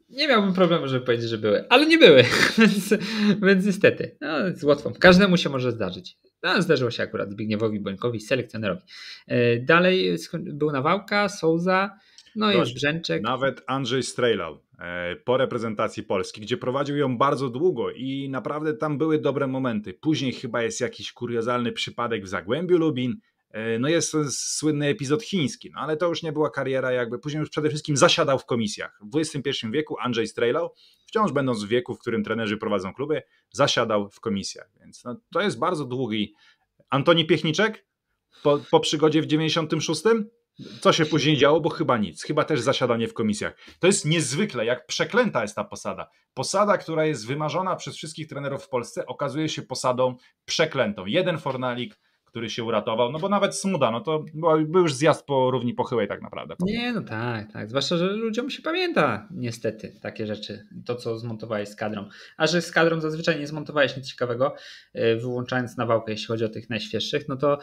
nie miałbym problemu, żeby powiedzieć, że były, ale nie były, więc, więc niestety, no, z Łotwą. Każdemu się może zdarzyć. No, zdarzyło się akurat Zbigniewowi Bońkowi, selekcjonerowi. E, dalej był Nawałka, Souza, no Dość. i Brzęczek. Nawet Andrzej Strejlał e, po reprezentacji Polski, gdzie prowadził ją bardzo długo i naprawdę tam były dobre momenty. Później chyba jest jakiś kuriozalny przypadek w Zagłębiu Lubin, E, no jest słynny epizod chiński, no ale to już nie była kariera jakby, później już przede wszystkim zasiadał w komisjach. W XXI wieku Andrzej Strejlał, wciąż będąc w wieku, w którym trenerzy prowadzą kluby, zasiadał w komisjach, więc no, to jest bardzo długi. Antoni Piechniczek po, po przygodzie w 96 co się później działo, bo chyba nic. Chyba też zasiadanie w komisjach. To jest niezwykle, jak przeklęta jest ta posada. Posada, która jest wymarzona przez wszystkich trenerów w Polsce, okazuje się posadą przeklętą. Jeden fornalik, który się uratował, no bo nawet Smuda, no to był już zjazd po równi pochyłej tak naprawdę. Nie, no tak, tak, zwłaszcza, że ludziom się pamięta niestety takie rzeczy, to co zmontowałeś z kadrą, a że z kadrą zazwyczaj nie zmontowałeś nic ciekawego, y, wyłączając nawałkę, jeśli chodzi o tych najświeższych, no to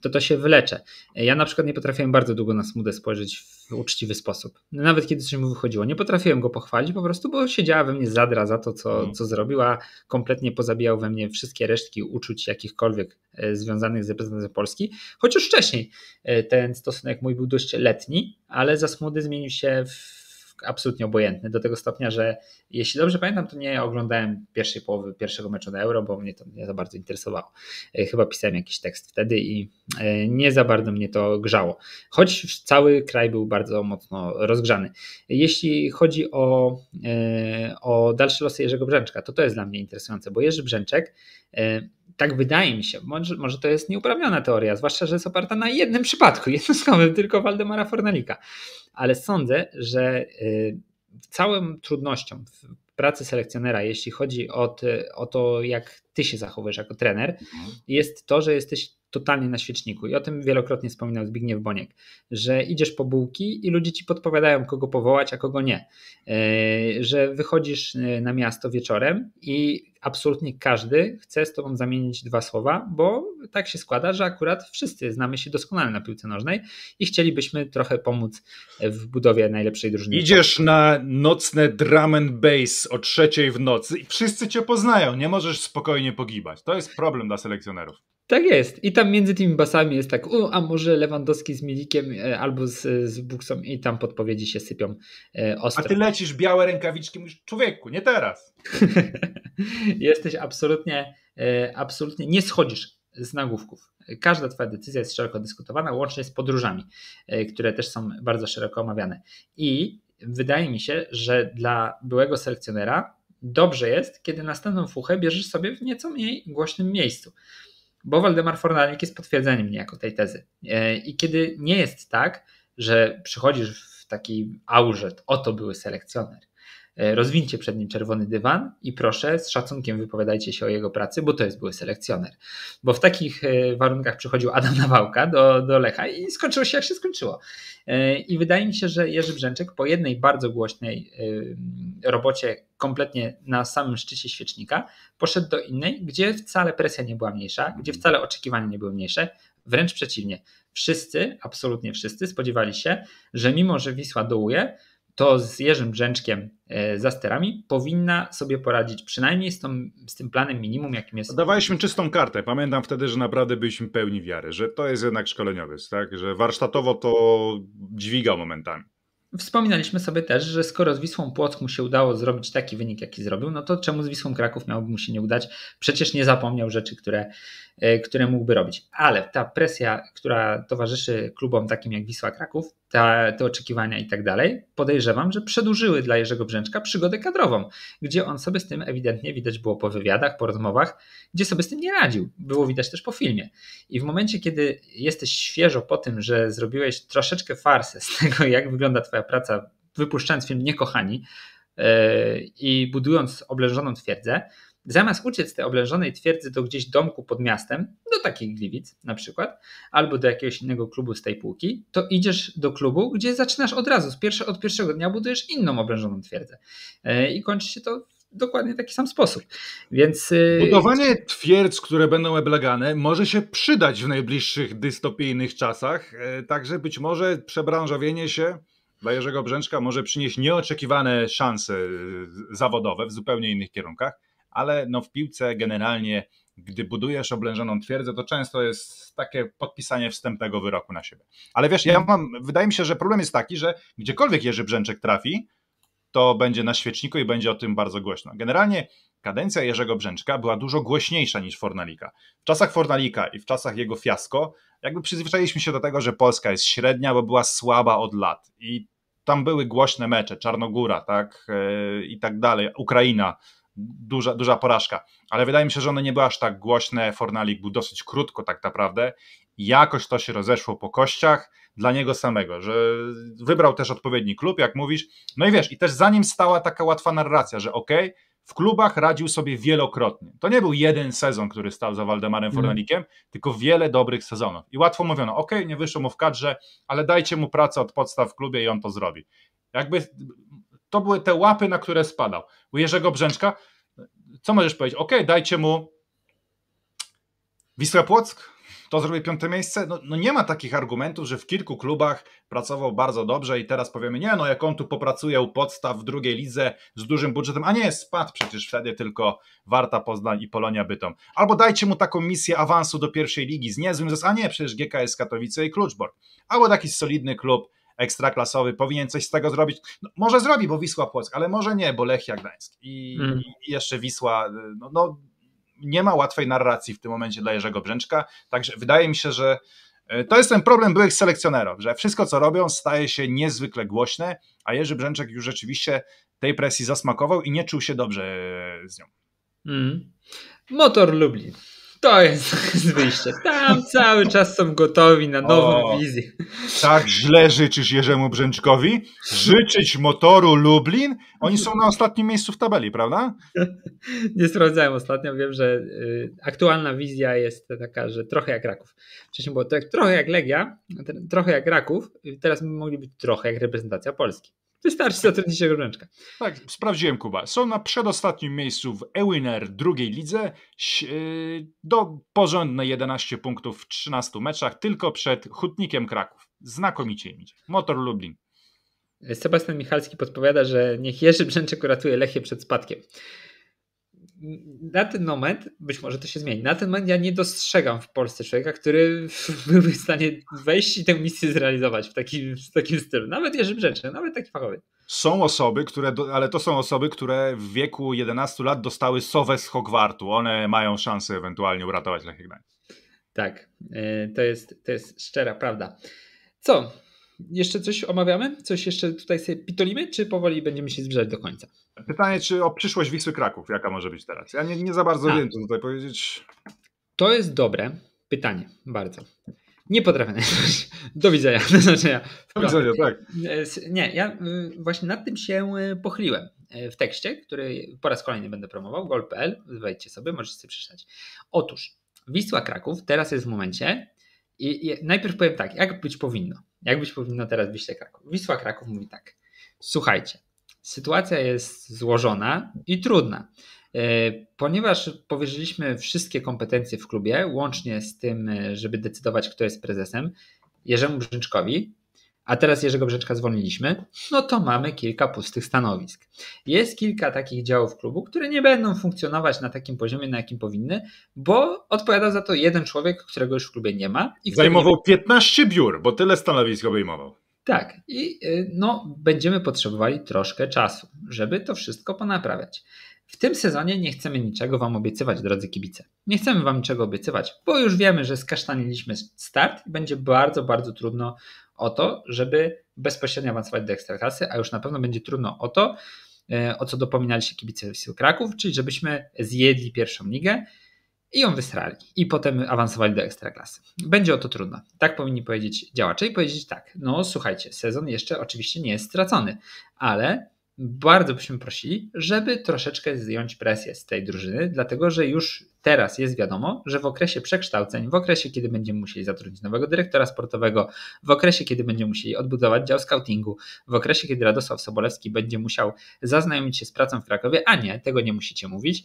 to, to się wylecze. Ja na przykład nie potrafiłem bardzo długo na Smudę spojrzeć w w uczciwy sposób. Nawet kiedy coś mu wychodziło. Nie potrafiłem go pochwalić po prostu, bo siedziała we mnie zadra za to, co, mhm. co zrobiła. Kompletnie pozabijał we mnie wszystkie resztki uczuć jakichkolwiek e, związanych z reprezentacją Polski. Chociaż wcześniej e, ten stosunek mój był dość letni, ale za smudy zmienił się w absolutnie obojętny do tego stopnia, że jeśli dobrze pamiętam, to nie oglądałem pierwszej połowy pierwszego meczu na Euro, bo mnie to nie za bardzo interesowało. E, chyba pisałem jakiś tekst wtedy i e, nie za bardzo mnie to grzało. Choć cały kraj był bardzo mocno rozgrzany. Jeśli chodzi o, e, o dalsze losy Jerzego Brzęczka, to to jest dla mnie interesujące, bo Jerzy Brzęczek E, tak wydaje mi się, może, może to jest nieuprawniona teoria, zwłaszcza, że jest oparta na jednym przypadku, jednym słowem, tylko Waldemara Fornalika. Ale sądzę, że e, całym trudnością w pracy selekcjonera, jeśli chodzi o, ty, o to, jak ty się zachowujesz jako trener, mhm. jest to, że jesteś totalnie na świeczniku. I o tym wielokrotnie wspominał Zbigniew Boniek, że idziesz po bułki i ludzie ci podpowiadają, kogo powołać, a kogo nie. E, że wychodzisz e, na miasto wieczorem i absolutnie każdy chce z tobą zamienić dwa słowa, bo tak się składa, że akurat wszyscy znamy się doskonale na piłce nożnej i chcielibyśmy trochę pomóc w budowie najlepszej drużyny. Idziesz na nocne drum and bass o trzeciej w nocy i wszyscy cię poznają, nie możesz spokojnie pogibać. To jest problem dla selekcjonerów. Tak jest. I tam między tymi basami jest tak, u, a może Lewandowski z Milikiem e, albo z, z Buksą i tam podpowiedzi się sypią e, ostro. A ty lecisz białe rękawiczki, mówisz, człowieku, nie teraz. Jesteś absolutnie, e, absolutnie, nie schodzisz z nagłówków. Każda twoja decyzja jest szeroko dyskutowana, łącznie z podróżami, e, które też są bardzo szeroko omawiane. I wydaje mi się, że dla byłego selekcjonera dobrze jest, kiedy następną fuchę bierzesz sobie w nieco mniej głośnym miejscu bo Waldemar Fornalik jest potwierdzeniem niejako tej tezy. E, I kiedy nie jest tak, że przychodzisz w taki aurze, oto były selekcjoner, E, rozwincie przed nim czerwony dywan i proszę z szacunkiem wypowiadajcie się o jego pracy, bo to jest były selekcjoner. Bo w takich e, warunkach przychodził Adam Nawałka do, do Lecha i skończyło się jak się skończyło. E, I wydaje mi się, że Jerzy Brzęczek po jednej bardzo głośnej robocie kompletnie na samym szczycie świecznika poszedł do innej, gdzie wcale presja nie była mniejsza, gdzie wcale oczekiwania nie były mniejsze, wręcz przeciwnie. Wszyscy, absolutnie wszyscy spodziewali się, że mimo, że Wisła dołuje, to z Jerzym Brzęczkiem e, za sterami powinna sobie poradzić przynajmniej z, tą, z tym planem minimum, jakim jest. Dawaliśmy czystą kartę. Pamiętam wtedy, że naprawdę byliśmy pełni wiary, że to jest jednak szkoleniowy, tak? że warsztatowo to dźwiga momentami. Wspominaliśmy sobie też, że skoro z Wisłą Płock mu się udało zrobić taki wynik, jaki zrobił, no to czemu z Wisłą Kraków miałoby mu się nie udać? Przecież nie zapomniał rzeczy, które E, które mógłby robić. Ale ta presja, która towarzyszy klubom takim jak Wisła Kraków, ta, te oczekiwania i tak dalej, podejrzewam, że przedłużyły dla Jerzego Brzęczka przygodę kadrową, gdzie on sobie z tym ewidentnie widać było po wywiadach, po rozmowach, gdzie sobie z tym nie radził. Było widać też po filmie. I w momencie, kiedy jesteś świeżo po tym, że zrobiłeś troszeczkę farsę z tego, jak wygląda Twoja praca, wypuszczając film Niekochani, e, i budując oblężoną twierdzę, Zamiast uciec z tej oblężonej twierdzy do gdzieś domku pod miastem, do takich Gliwic na przykład, albo do jakiegoś innego klubu z tej półki, to idziesz do klubu, gdzie zaczynasz od razu, pierwsze, od pierwszego dnia budujesz inną oblężoną twierdzę. E, I kończy się to w dokładnie taki sam sposób. Więc e, Budowanie twierdz, które będą eblegane, może się przydać w najbliższych dystopijnych czasach, e, także być może przebranżowienie się dla Jerzego Brzęczka może przynieść nieoczekiwane szanse zawodowe w zupełnie innych kierunkach ale no w piłce generalnie, gdy budujesz oblężoną twierdzę, to często jest takie podpisanie wstępnego wyroku na siebie. Ale wiesz, ja mam, wydaje mi się, że problem jest taki, że gdziekolwiek Jerzy Brzęczek trafi, to będzie na świeczniku i będzie o tym bardzo głośno. Generalnie kadencja Jerzego Brzęczka była dużo głośniejsza niż Fornalika. W czasach Fornalika i w czasach jego fiasko, jakby przyzwyczailiśmy się do tego, że Polska jest średnia, bo była słaba od lat. I tam były głośne mecze, Czarnogóra, tak, e, i tak dalej, Ukraina duża, duża porażka. Ale wydaje mi się, że one nie były aż tak głośne. Fornalik był dosyć krótko tak naprawdę. Jakoś to się rozeszło po kościach dla niego samego, że wybrał też odpowiedni klub, jak mówisz. No i wiesz, i też za nim stała taka łatwa narracja, że okej, okay, w klubach radził sobie wielokrotnie. To nie był jeden sezon, który stał za Waldemarem mm. Fornalikiem, mm. tylko wiele dobrych sezonów. I łatwo mówiono, ok, nie wyszło mu w kadrze, ale dajcie mu pracę od podstaw w klubie i on to zrobi. Jakby to były te łapy, na które spadał. U Jerzego Brzęczka, co możesz powiedzieć? Ok, dajcie mu Wisła Płock, to zrobi piąte miejsce. No, no, nie ma takich argumentów, że w kilku klubach pracował bardzo dobrze i teraz powiemy, nie no jak on tu popracuje u podstaw w drugiej lidze z dużym budżetem, a nie spadł przecież wtedy tylko Warta Poznań i Polonia Bytom. Albo dajcie mu taką misję awansu do pierwszej ligi z niezłym, a nie przecież GKS Katowice i Kluczbor. Albo taki solidny klub ekstraklasowy, powinien coś z tego zrobić. No, może zrobi, bo Wisła Płock, ale może nie, bo Lechia Gdańsk i, mm. i jeszcze Wisła, y, no, no, nie ma łatwej narracji w tym momencie dla Jerzego Brzęczka, także wydaje mi się, że y, to jest ten problem byłych selekcjonerów, że wszystko co robią staje się niezwykle głośne, a Jerzy Brzęczek już rzeczywiście tej presji zasmakował i nie czuł się dobrze y, z nią. Mm. Motor Lublin. To jest, wyjście. Tam cały czas są gotowi na nową o, wizję. Tak źle życzysz Jerzemu Brzęczkowi? Życzyć motoru Lublin? Oni są na ostatnim miejscu w tabeli, prawda? Nie sprawdzałem ostatnio. Wiem, że y, aktualna wizja jest taka, że trochę jak Raków. Wcześniej było trochę jak Legia, trochę jak Raków. Teraz mogliby trochę jak reprezentacja Polski. Wystarczy zatrudnić się ręczkę. Tak, sprawdziłem Kuba. Są na przedostatnim miejscu w Ewiner drugiej lidze y, do porządne 11 punktów w 13 meczach, tylko przed Hutnikiem Kraków. Znakomicie im idzie. Motor Lublin. Sebastian Michalski podpowiada, że niech Jerzy Brzęczek uratuje Lechię przed spadkiem na ten moment, być może to się zmieni, na ten moment ja nie dostrzegam w Polsce człowieka, który byłby w stanie wejść i tę misję zrealizować w takim, w takim stylu. Nawet Jerzy rzeczy, nawet taki fachowy. Są osoby, które, ale to są osoby, które w wieku 11 lat dostały sowę z Hogwartu. One mają szansę ewentualnie uratować Lechę Tak, e, to jest, to jest szczera prawda. Co? jeszcze coś omawiamy? Coś jeszcze tutaj sobie pitolimy, czy powoli będziemy się zbliżać do końca? Pytanie, czy o przyszłość Wisły Kraków, jaka może być teraz? Ja nie, nie za bardzo A. Tak. wiem, co tutaj powiedzieć. To jest dobre pytanie, bardzo. Nie potrafię najpierw. Do widzenia. Do, Do widzenia, tak. Nie, ja y, właśnie nad tym się y, pochyliłem y, w tekście, który po raz kolejny będę promował, gol.pl, wejdźcie sobie, możecie sobie przeczytać. Otóż Wisła Kraków teraz jest w momencie, i, i najpierw powiem tak, jak być powinno. Jak być powinno teraz Wiśle Kraków? Wisła Kraków mówi tak. Słuchajcie, sytuacja jest złożona i trudna. E, ponieważ powierzyliśmy wszystkie kompetencje w klubie, łącznie z tym, e, żeby decydować, kto jest prezesem, Jerzemu Brzyczkowi, a teraz Jerzego Brzeczka zwolniliśmy, no to mamy kilka pustych stanowisk. Jest kilka takich działów klubu, które nie będą funkcjonować na takim poziomie, na jakim powinny, bo odpowiada za to jeden człowiek, którego już w klubie nie ma. I Zajmował nie... 15 biur, bo tyle stanowisk obejmował. Tak, i y, no, będziemy potrzebowali troszkę czasu, żeby to wszystko ponaprawiać. W tym sezonie nie chcemy niczego Wam obiecywać, drodzy kibice. Nie chcemy Wam niczego obiecywać, bo już wiemy, że skasztaniliśmy start i będzie bardzo, bardzo trudno o to, żeby bezpośrednio awansować do ekstraklasy, a już na pewno będzie trudno o to, e, o co dopominali się kibice Wisły Kraków, czyli żebyśmy zjedli pierwszą ligę i ją wysrali i potem awansowali do ekstraklasy. Będzie o to trudno. Tak powinni powiedzieć działacze i powiedzieć tak, no słuchajcie, sezon jeszcze oczywiście nie jest stracony, ale bardzo byśmy prosili, żeby troszeczkę zdjąć presję z tej drużyny, dlatego że już teraz jest wiadomo, że w okresie przekształceń, w okresie, kiedy będziemy musieli zatrudnić nowego dyrektora sportowego, w okresie, kiedy będziemy musieli odbudować dział scoutingu, w okresie, kiedy Radosław Sobolewski będzie musiał zaznajomić się z pracą w Krakowie, a nie, tego nie musicie mówić,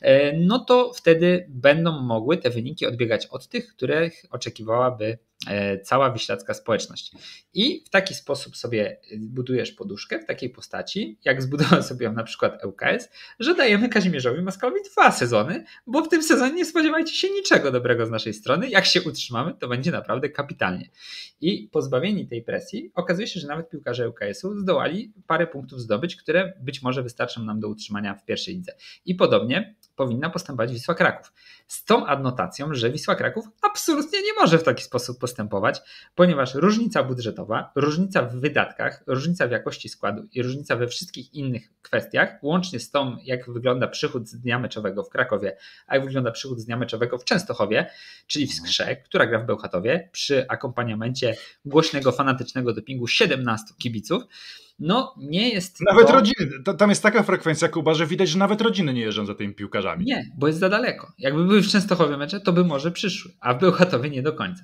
e, no to wtedy będą mogły te wyniki odbiegać od tych, których oczekiwałaby E, cała wiślacka społeczność. I w taki sposób sobie budujesz poduszkę w takiej postaci, jak zbudował sobie ją na przykład ŁKS, że dajemy Kazimierzowi Moskalowi dwa sezony, bo w tym sezonie nie spodziewajcie się niczego dobrego z naszej strony. Jak się utrzymamy, to będzie naprawdę kapitalnie. I pozbawieni tej presji, okazuje się, że nawet piłkarze ŁKS-u zdołali parę punktów zdobyć, które być może wystarczą nam do utrzymania w pierwszej lidze. I podobnie powinna postępować Wisła Kraków. Z tą adnotacją, że Wisła Kraków absolutnie nie może w taki sposób postępować postępować, ponieważ różnica budżetowa, różnica w wydatkach, różnica w jakości składu i różnica we wszystkich innych kwestiach, łącznie z tą, jak wygląda przychód z dnia meczowego w Krakowie, a jak wygląda przychód z dnia meczowego w Częstochowie, czyli w mhm. Skrze, która gra w Bełchatowie, przy akompaniamencie głośnego, fanatycznego dopingu 17 kibiców, no, nie jest. Nawet to... rodziny. Tam jest taka frekwencja Kuba, że widać, że nawet rodziny nie jeżdżą za tymi piłkarzami. Nie, bo jest za daleko. Jakby były w Częstochowie mecze, to by może przyszły, a w Bełchatowie nie do końca.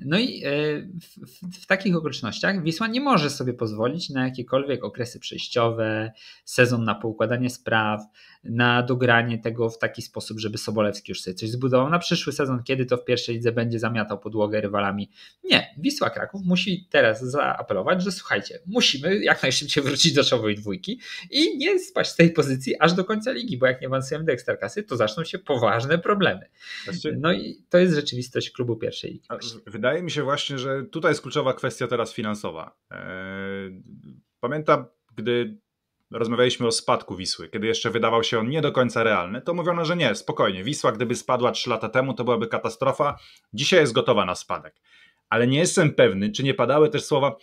No i e, w, w, w takich okolicznościach Wisła nie może sobie pozwolić na jakiekolwiek okresy przejściowe, sezon na poukładanie spraw na dogranie tego w taki sposób, żeby Sobolewski już sobie coś zbudował na przyszły sezon, kiedy to w pierwszej lidze będzie zamiatał podłogę rywalami. Nie, Wisła Kraków musi teraz zaapelować, że słuchajcie, musimy jak najszybciej wrócić do czołowej dwójki i nie spaść z tej pozycji aż do końca ligi, bo jak nie awansujemy do Ekstraklasy, to zaczną się poważne problemy. Znaczy- no i to jest rzeczywistość klubu pierwszej ligi. Wydaje mi się właśnie, że tutaj jest kluczowa kwestia teraz finansowa. E, pamiętam, gdy rozmawialiśmy o spadku Wisły, kiedy jeszcze wydawał się on nie do końca realny, to mówiono, że nie, spokojnie, Wisła gdyby spadła 3 lata temu, to byłaby katastrofa, dzisiaj jest gotowa na spadek. Ale nie jestem pewny, czy nie padały też słowa,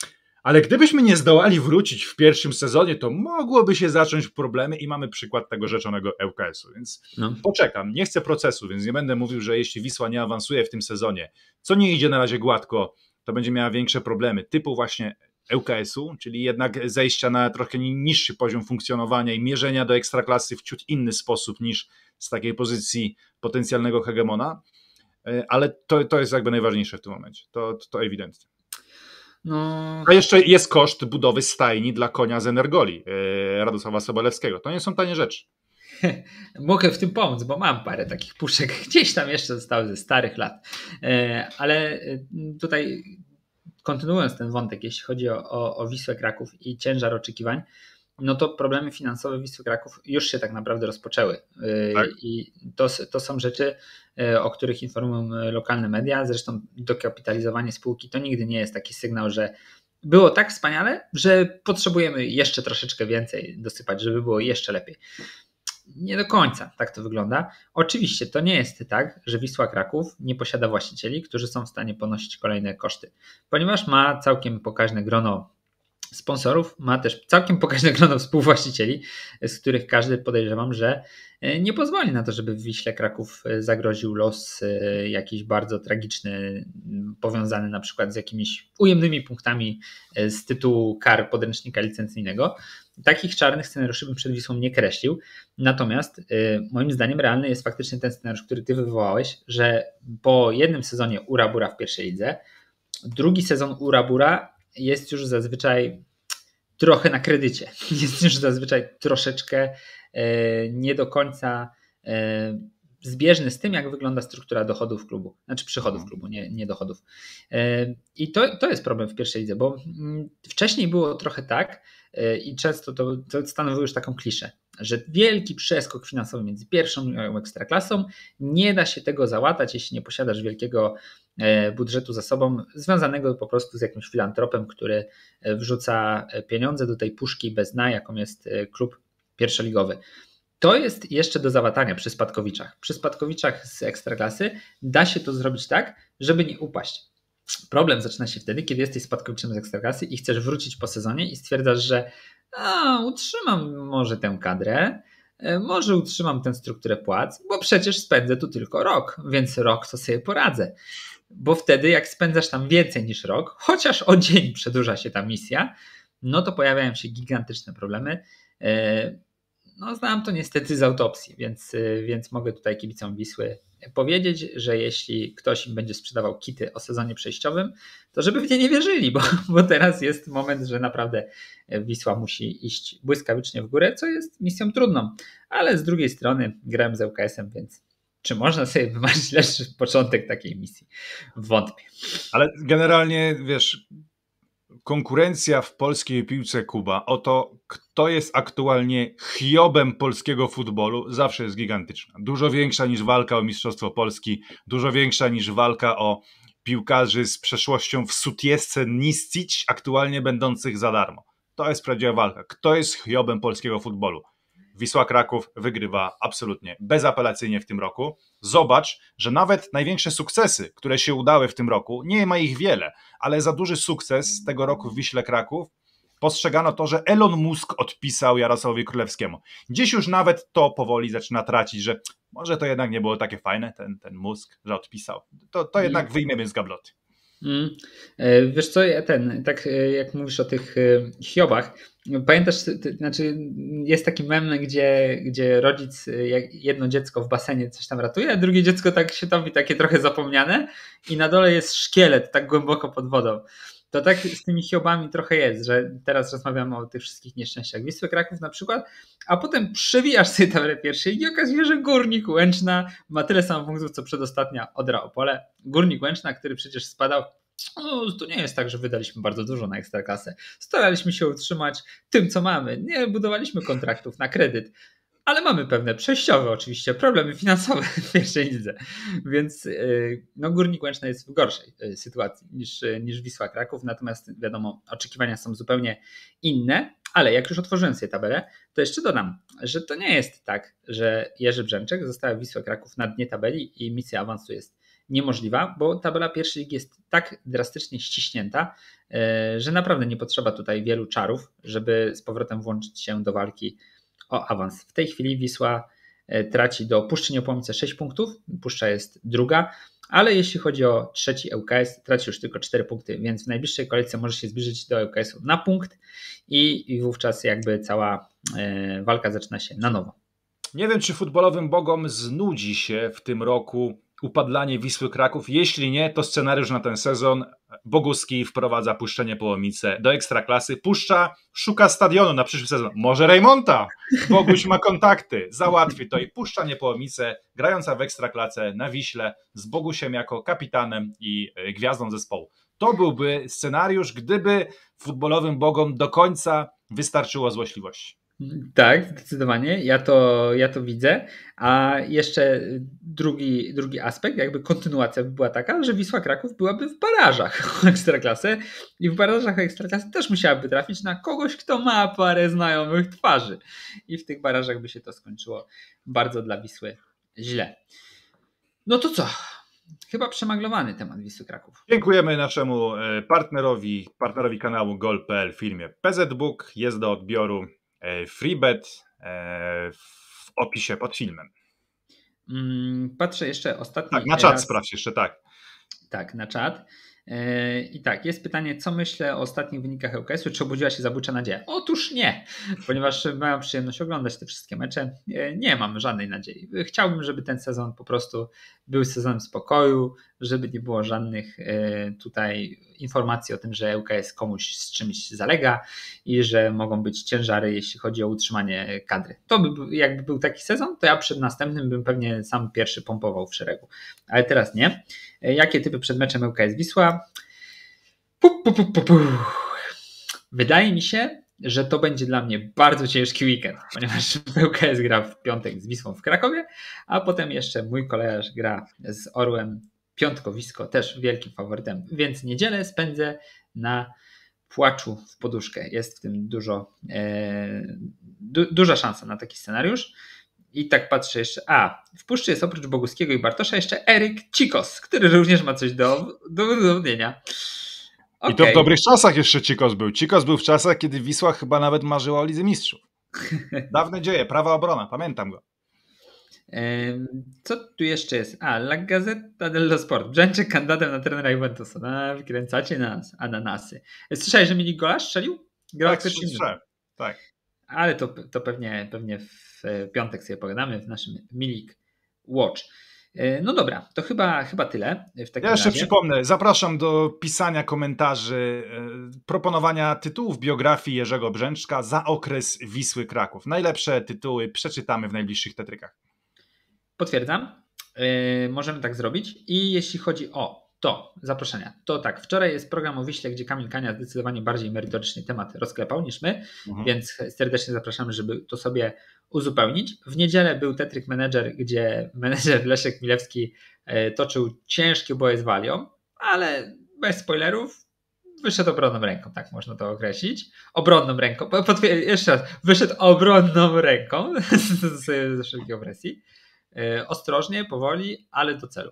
ale gdybyśmy nie zdołali wrócić w pierwszym sezonie, to mogłoby się zacząć problemy i mamy przykład tego rzeczonego ŁKS-u. Więc no. poczekam, nie chcę procesu, więc nie będę mówił, że jeśli Wisła nie awansuje w tym sezonie, co nie idzie na razie gładko, to będzie miała większe problemy, typu właśnie ŁKS-u, czyli jednak zejścia na trochę niższy poziom funkcjonowania i mierzenia do ekstraklasy w ciut inny sposób niż z takiej pozycji potencjalnego hegemona, e, ale to, to jest jakby najważniejsze w tym momencie, to, to ewidentnie. No... A jeszcze jest koszt budowy stajni dla konia z Energoli e, Radosława Sobolewskiego. To nie są tanie rzeczy. Mogę w tym pomóc, bo mam parę takich puszek. Gdzieś tam jeszcze zostały ze starych lat. E, ale tutaj kontynuując ten wątek, jeśli chodzi o, o, o Wisłę Kraków i ciężar oczekiwań, no to problemy finansowe Wisły Kraków już się tak naprawdę rozpoczęły. Y, tak. I to, to są rzeczy, y, o których informują y, lokalne media. Zresztą dokapitalizowanie spółki to nigdy nie jest taki sygnał, że było tak wspaniale, że potrzebujemy jeszcze troszeczkę więcej dosypać, żeby było jeszcze lepiej nie do końca tak to wygląda. Oczywiście to nie jest tak, że Wisła Kraków nie posiada właścicieli, którzy są w stanie ponosić kolejne koszty, ponieważ ma całkiem pokaźne grono sponsorów, ma też całkiem pokaźne grono współwłaścicieli, z których każdy podejrzewam, że e, nie pozwoli na to, żeby w Wiśle Kraków e, zagroził los e, jakiś bardzo tragiczny, powiązany na przykład z jakimiś ujemnymi punktami z tytułu kar podręcznika licencyjnego takich czarnych scenariuszy bym przed Wisłą nie kreślił. Natomiast y, moim zdaniem realny jest faktycznie ten scenariusz, który ty wywołałeś, że po jednym sezonie Urabura w pierwszej lidze, drugi sezon Urabura jest już zazwyczaj trochę na kredycie. Jest już zazwyczaj troszeczkę y, nie do końca y, zbieżny z tym, jak wygląda struktura dochodów klubu, znaczy przychodów mhm. klubu, nie, nie dochodów. E, I to, to jest problem w pierwszej lidze, bo mm, wcześniej było trochę tak e, i często to, to stanowiło już taką kliszę, że wielki przeskok finansowy między pierwszą a ekstraklasą, nie da się tego załatać, jeśli nie posiadasz wielkiego e, budżetu za sobą, związanego po prostu z jakimś filantropem, który wrzuca pieniądze do tej puszki bez dna, jaką jest klub pierwszoligowy. To jest jeszcze do załatania przy spadkowiczach. Przy spadkowiczach z ekstraklasy da się to zrobić tak, żeby nie upaść. Problem zaczyna się wtedy, kiedy jesteś spadkowiczem z ekstraklasy i chcesz wrócić po sezonie i stwierdzasz, że a, utrzymam może tę kadrę, e, może utrzymam tę strukturę płac, bo przecież spędzę tu tylko rok, więc rok to sobie poradzę. Bo wtedy, jak spędzasz tam więcej niż rok, chociaż o dzień przedłuża się ta misja, no to pojawiają się gigantyczne problemy. E, no, znam to niestety z autopsji, więc, y, więc mogę tutaj kibicom Wisły powiedzieć, że jeśli ktoś im będzie sprzedawał kity o sezonie przejściowym, to żeby w nie nie wierzyli, bo, bo teraz jest moment, że naprawdę Wisła musi iść błyskawicznie w górę, co jest misją trudną. Ale z drugiej strony grałem z ŁKS-em, więc czy można sobie wymarzyć lepszy początek takiej misji? Wątpię. Ale generalnie, wiesz, konkurencja w polskiej piłce Kuba o to, kto jest aktualnie chiobem polskiego futbolu, zawsze jest gigantyczna. Dużo większa niż walka o Mistrzostwo Polski, dużo większa niż walka o piłkarzy z przeszłością w sutiesce Nistic, aktualnie będących za darmo. To jest prawdziwa walka. Kto jest chiobem polskiego futbolu? Wisła Kraków wygrywa absolutnie bezapelacyjnie w tym roku. Zobacz, że nawet największe sukcesy, które się udały w tym roku, nie ma ich wiele, ale za duży sukces tego roku w Wiśle Kraków postrzegano to, że Elon Musk odpisał Jarosławowi Królewskiemu. Dziś już nawet to powoli zaczyna tracić, że może to jednak nie było takie fajne, ten, ten Musk, że odpisał. To, to jednak mm. wyjmiemy z gabloty. Mm. E, wiesz co, ten, tak e, jak mówisz o tych e, Hiobach, no, pamiętasz, ty, znaczy jest taki mem, gdzie, gdzie rodzic y, jedno dziecko w basenie coś tam ratuje, a drugie dziecko tak się topi, takie trochę zapomniane i na dole jest szkielet tak głęboko pod wodą. To tak z tymi hiobami trochę jest, że teraz rozmawiamy o tych wszystkich nieszczęściach Wisły Kraków na przykład, a potem przewijasz sobie tabelę pierwszej i okazuje się, że Górnik Łęczna ma tyle samo punktów, co przedostatnia Odra Opole. Górnik Łęczna, który przecież spadał, no, to nie jest tak, że wydaliśmy bardzo dużo na ekstraklasę. Staraliśmy się utrzymać tym, co mamy. Nie budowaliśmy kontraktów na kredyt, ale mamy pewne przejściowe oczywiście problemy finansowe w pierwszej lidze. Więc y, no, Górnik Łęczna jest w gorszej y, sytuacji niż, y, niż Wisła Kraków, natomiast wiadomo, oczekiwania są zupełnie inne. Ale jak już otworzyłem sobie tabelę, to jeszcze dodam, że to nie jest tak, że Jerzy Brzęczek został Wisła Kraków na dnie tabeli i misja awansu jest niemożliwa, bo tabela pierwszej ligi jest tak drastycznie ściśnięta, e, że naprawdę nie potrzeba tutaj wielu czarów, żeby z powrotem włączyć się do walki o awans. W tej chwili Wisła e, traci do Puszczy Niepołomice 6 punktów, Puszcza jest druga, ale jeśli chodzi o trzeci ŁKS, traci już tylko 4 punkty, więc w najbliższej kolejce może się zbliżyć do ŁKS-u na punkt i wówczas jakby cała e, walka zaczyna się na nowo. Nie wiem, czy futbolowym bogom znudzi się w tym roku upadlanie Wisły Kraków. Jeśli nie, to scenariusz na ten sezon. Boguski wprowadza puszczenie Połomice do Ekstraklasy, puszcza, szuka stadionu na przyszły sezon. Może Rejmonta? Boguś ma kontakty, załatwi to i puszcza Niepołomice, grająca w Ekstraklasę na Wiśle z Bogusiem jako kapitanem i e, gwiazdą zespołu. To byłby scenariusz, gdyby futbolowym bogom do końca wystarczyło złośliwości. Tak, zdecydowanie. Ja to, ja to widzę. A jeszcze drugi, drugi aspekt, jakby kontynuacja by była taka, że Wisła Kraków byłaby w barażach o Ekstraklasę i w barażach o Ekstraklasę też musiałaby trafić na kogoś, kto ma parę znajomych twarzy. I w tych barażach by się to skończyło bardzo dla Wisły źle. No to co? Chyba przemaglowany temat Wisły Kraków. Dziękujemy naszemu e, partnerowi, partnerowi kanału gol.pl w firmie PZBook. Jest do odbioru E, freebet e, w opisie pod filmem. Mm, patrzę jeszcze ostatni. Tak, na czat raz... sprawdź jeszcze, tak. Tak, na czat. E, I tak, jest pytanie, co myślę o ostatnich wynikach EKS-u? Czy obudziła się zabójcza nadzieja? Otóż nie, ponieważ miałem przyjemność oglądać te wszystkie mecze. E, nie mam żadnej nadziei. Chciałbym, żeby ten sezon po prostu był sezonem spokoju, żeby nie było żadnych e, tutaj informacji o tym, że ŁKS komuś z czymś zalega i że mogą być ciężary, jeśli chodzi o utrzymanie kadry. To by, jakby był taki sezon, to ja przed następnym bym pewnie sam pierwszy pompował w szeregu, ale teraz nie. Jakie typy przed meczem ŁKS Wisła? Wydaje mi się, że to będzie dla mnie bardzo ciężki weekend, ponieważ ŁKS gra w piątek z Wisłą w Krakowie, a potem jeszcze mój kolejarz gra z Orłem Piątkowisko, też wielkim faworytem, więc niedzielę spędzę na płaczu w poduszkę. Jest w tym dużo, e, du, duża szansa na taki scenariusz. I tak patrzę jeszcze. A, w puszczy jest oprócz Boguskiego i Bartosza jeszcze Eryk Cikos, który również ma coś do, do udowodnienia. Okay. I to w dobrych czasach jeszcze Cikos był. Cikos był w czasach, kiedy Wisła chyba nawet marzyła o Lidze Mistrzów. Dawne dzieje, prawa obrona, pamiętam go. Co tu jeszcze jest? A, La Gazeta dello Sport. Brzęczyk kandydatem na trenera Juventusu. Na, wkręcacie nas, ananasy. Słyszałeś, że mi Gola strzelił? Grał tak, tak ale to, to pewnie, pewnie w piątek sobie pogadamy w naszym Milik Watch. E, no dobra, to chyba, chyba tyle. W takim ja jeszcze razie. przypomnę, zapraszam do pisania komentarzy, e, proponowania tytułów biografii Jerzego Brzęczka za okres Wisły Kraków. Najlepsze tytuły przeczytamy w najbliższych tetrykach. Potwierdzam. E, możemy tak zrobić. I jeśli chodzi o to zaproszenia. To tak, wczoraj jest program o Wiśle, gdzie Kamil Kania zdecydowanie bardziej merytoryczny temat rozklepał niż my, mhm. więc serdecznie zapraszamy, żeby to sobie uzupełnić. W niedzielę był Tetryk Manager, gdzie menedżer Leszek Milewski e, toczył ciężkie boje z Walią, ale bez spoilerów, wyszedł obronną ręką, tak można to określić. Obronną ręką, jeszcze raz, wyszedł obronną ręką ze wszelkiej opresji. E, ostrożnie, powoli, ale do celu.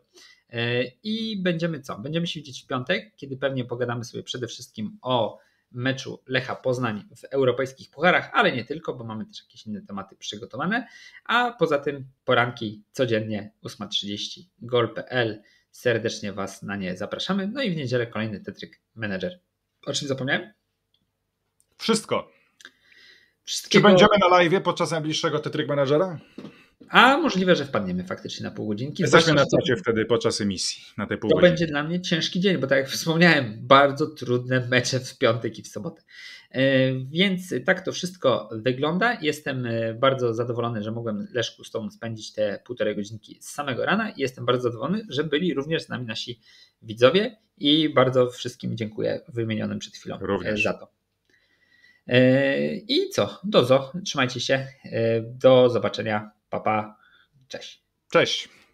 E, I będziemy co? Będziemy się widzieć w piątek, kiedy pewnie pogadamy sobie przede wszystkim o meczu Lecha Poznań w europejskich pucharach, ale nie tylko, bo mamy też jakieś inne tematy przygotowane. A poza tym poranki codziennie 8.30 gol.pl. Serdecznie Was na nie zapraszamy. No i w niedzielę kolejny Tetryk Manager. O czym zapomniałem? Wszystko. Wszystkiego... Czy będziemy na live podczas najbliższego Tetryk Managera? A możliwe, że wpadniemy faktycznie na pół godzinki. Jesteśmy na czacie wtedy podczas emisji, na te pół To godziny. będzie dla mnie ciężki dzień, bo tak jak wspomniałem, bardzo trudne mecze w piątek i w sobotę. E, więc tak to wszystko wygląda. Jestem e, bardzo zadowolony, że mogłem Leszku z Tobą spędzić te półtorej godzinki z samego rana jestem bardzo zadowolony, że byli również z nami nasi widzowie i bardzo wszystkim dziękuję wymienionym przed chwilą e, również. za to. I co? Dozo, trzymajcie się. Do zobaczenia Pa, pa. Cześć. Cześć.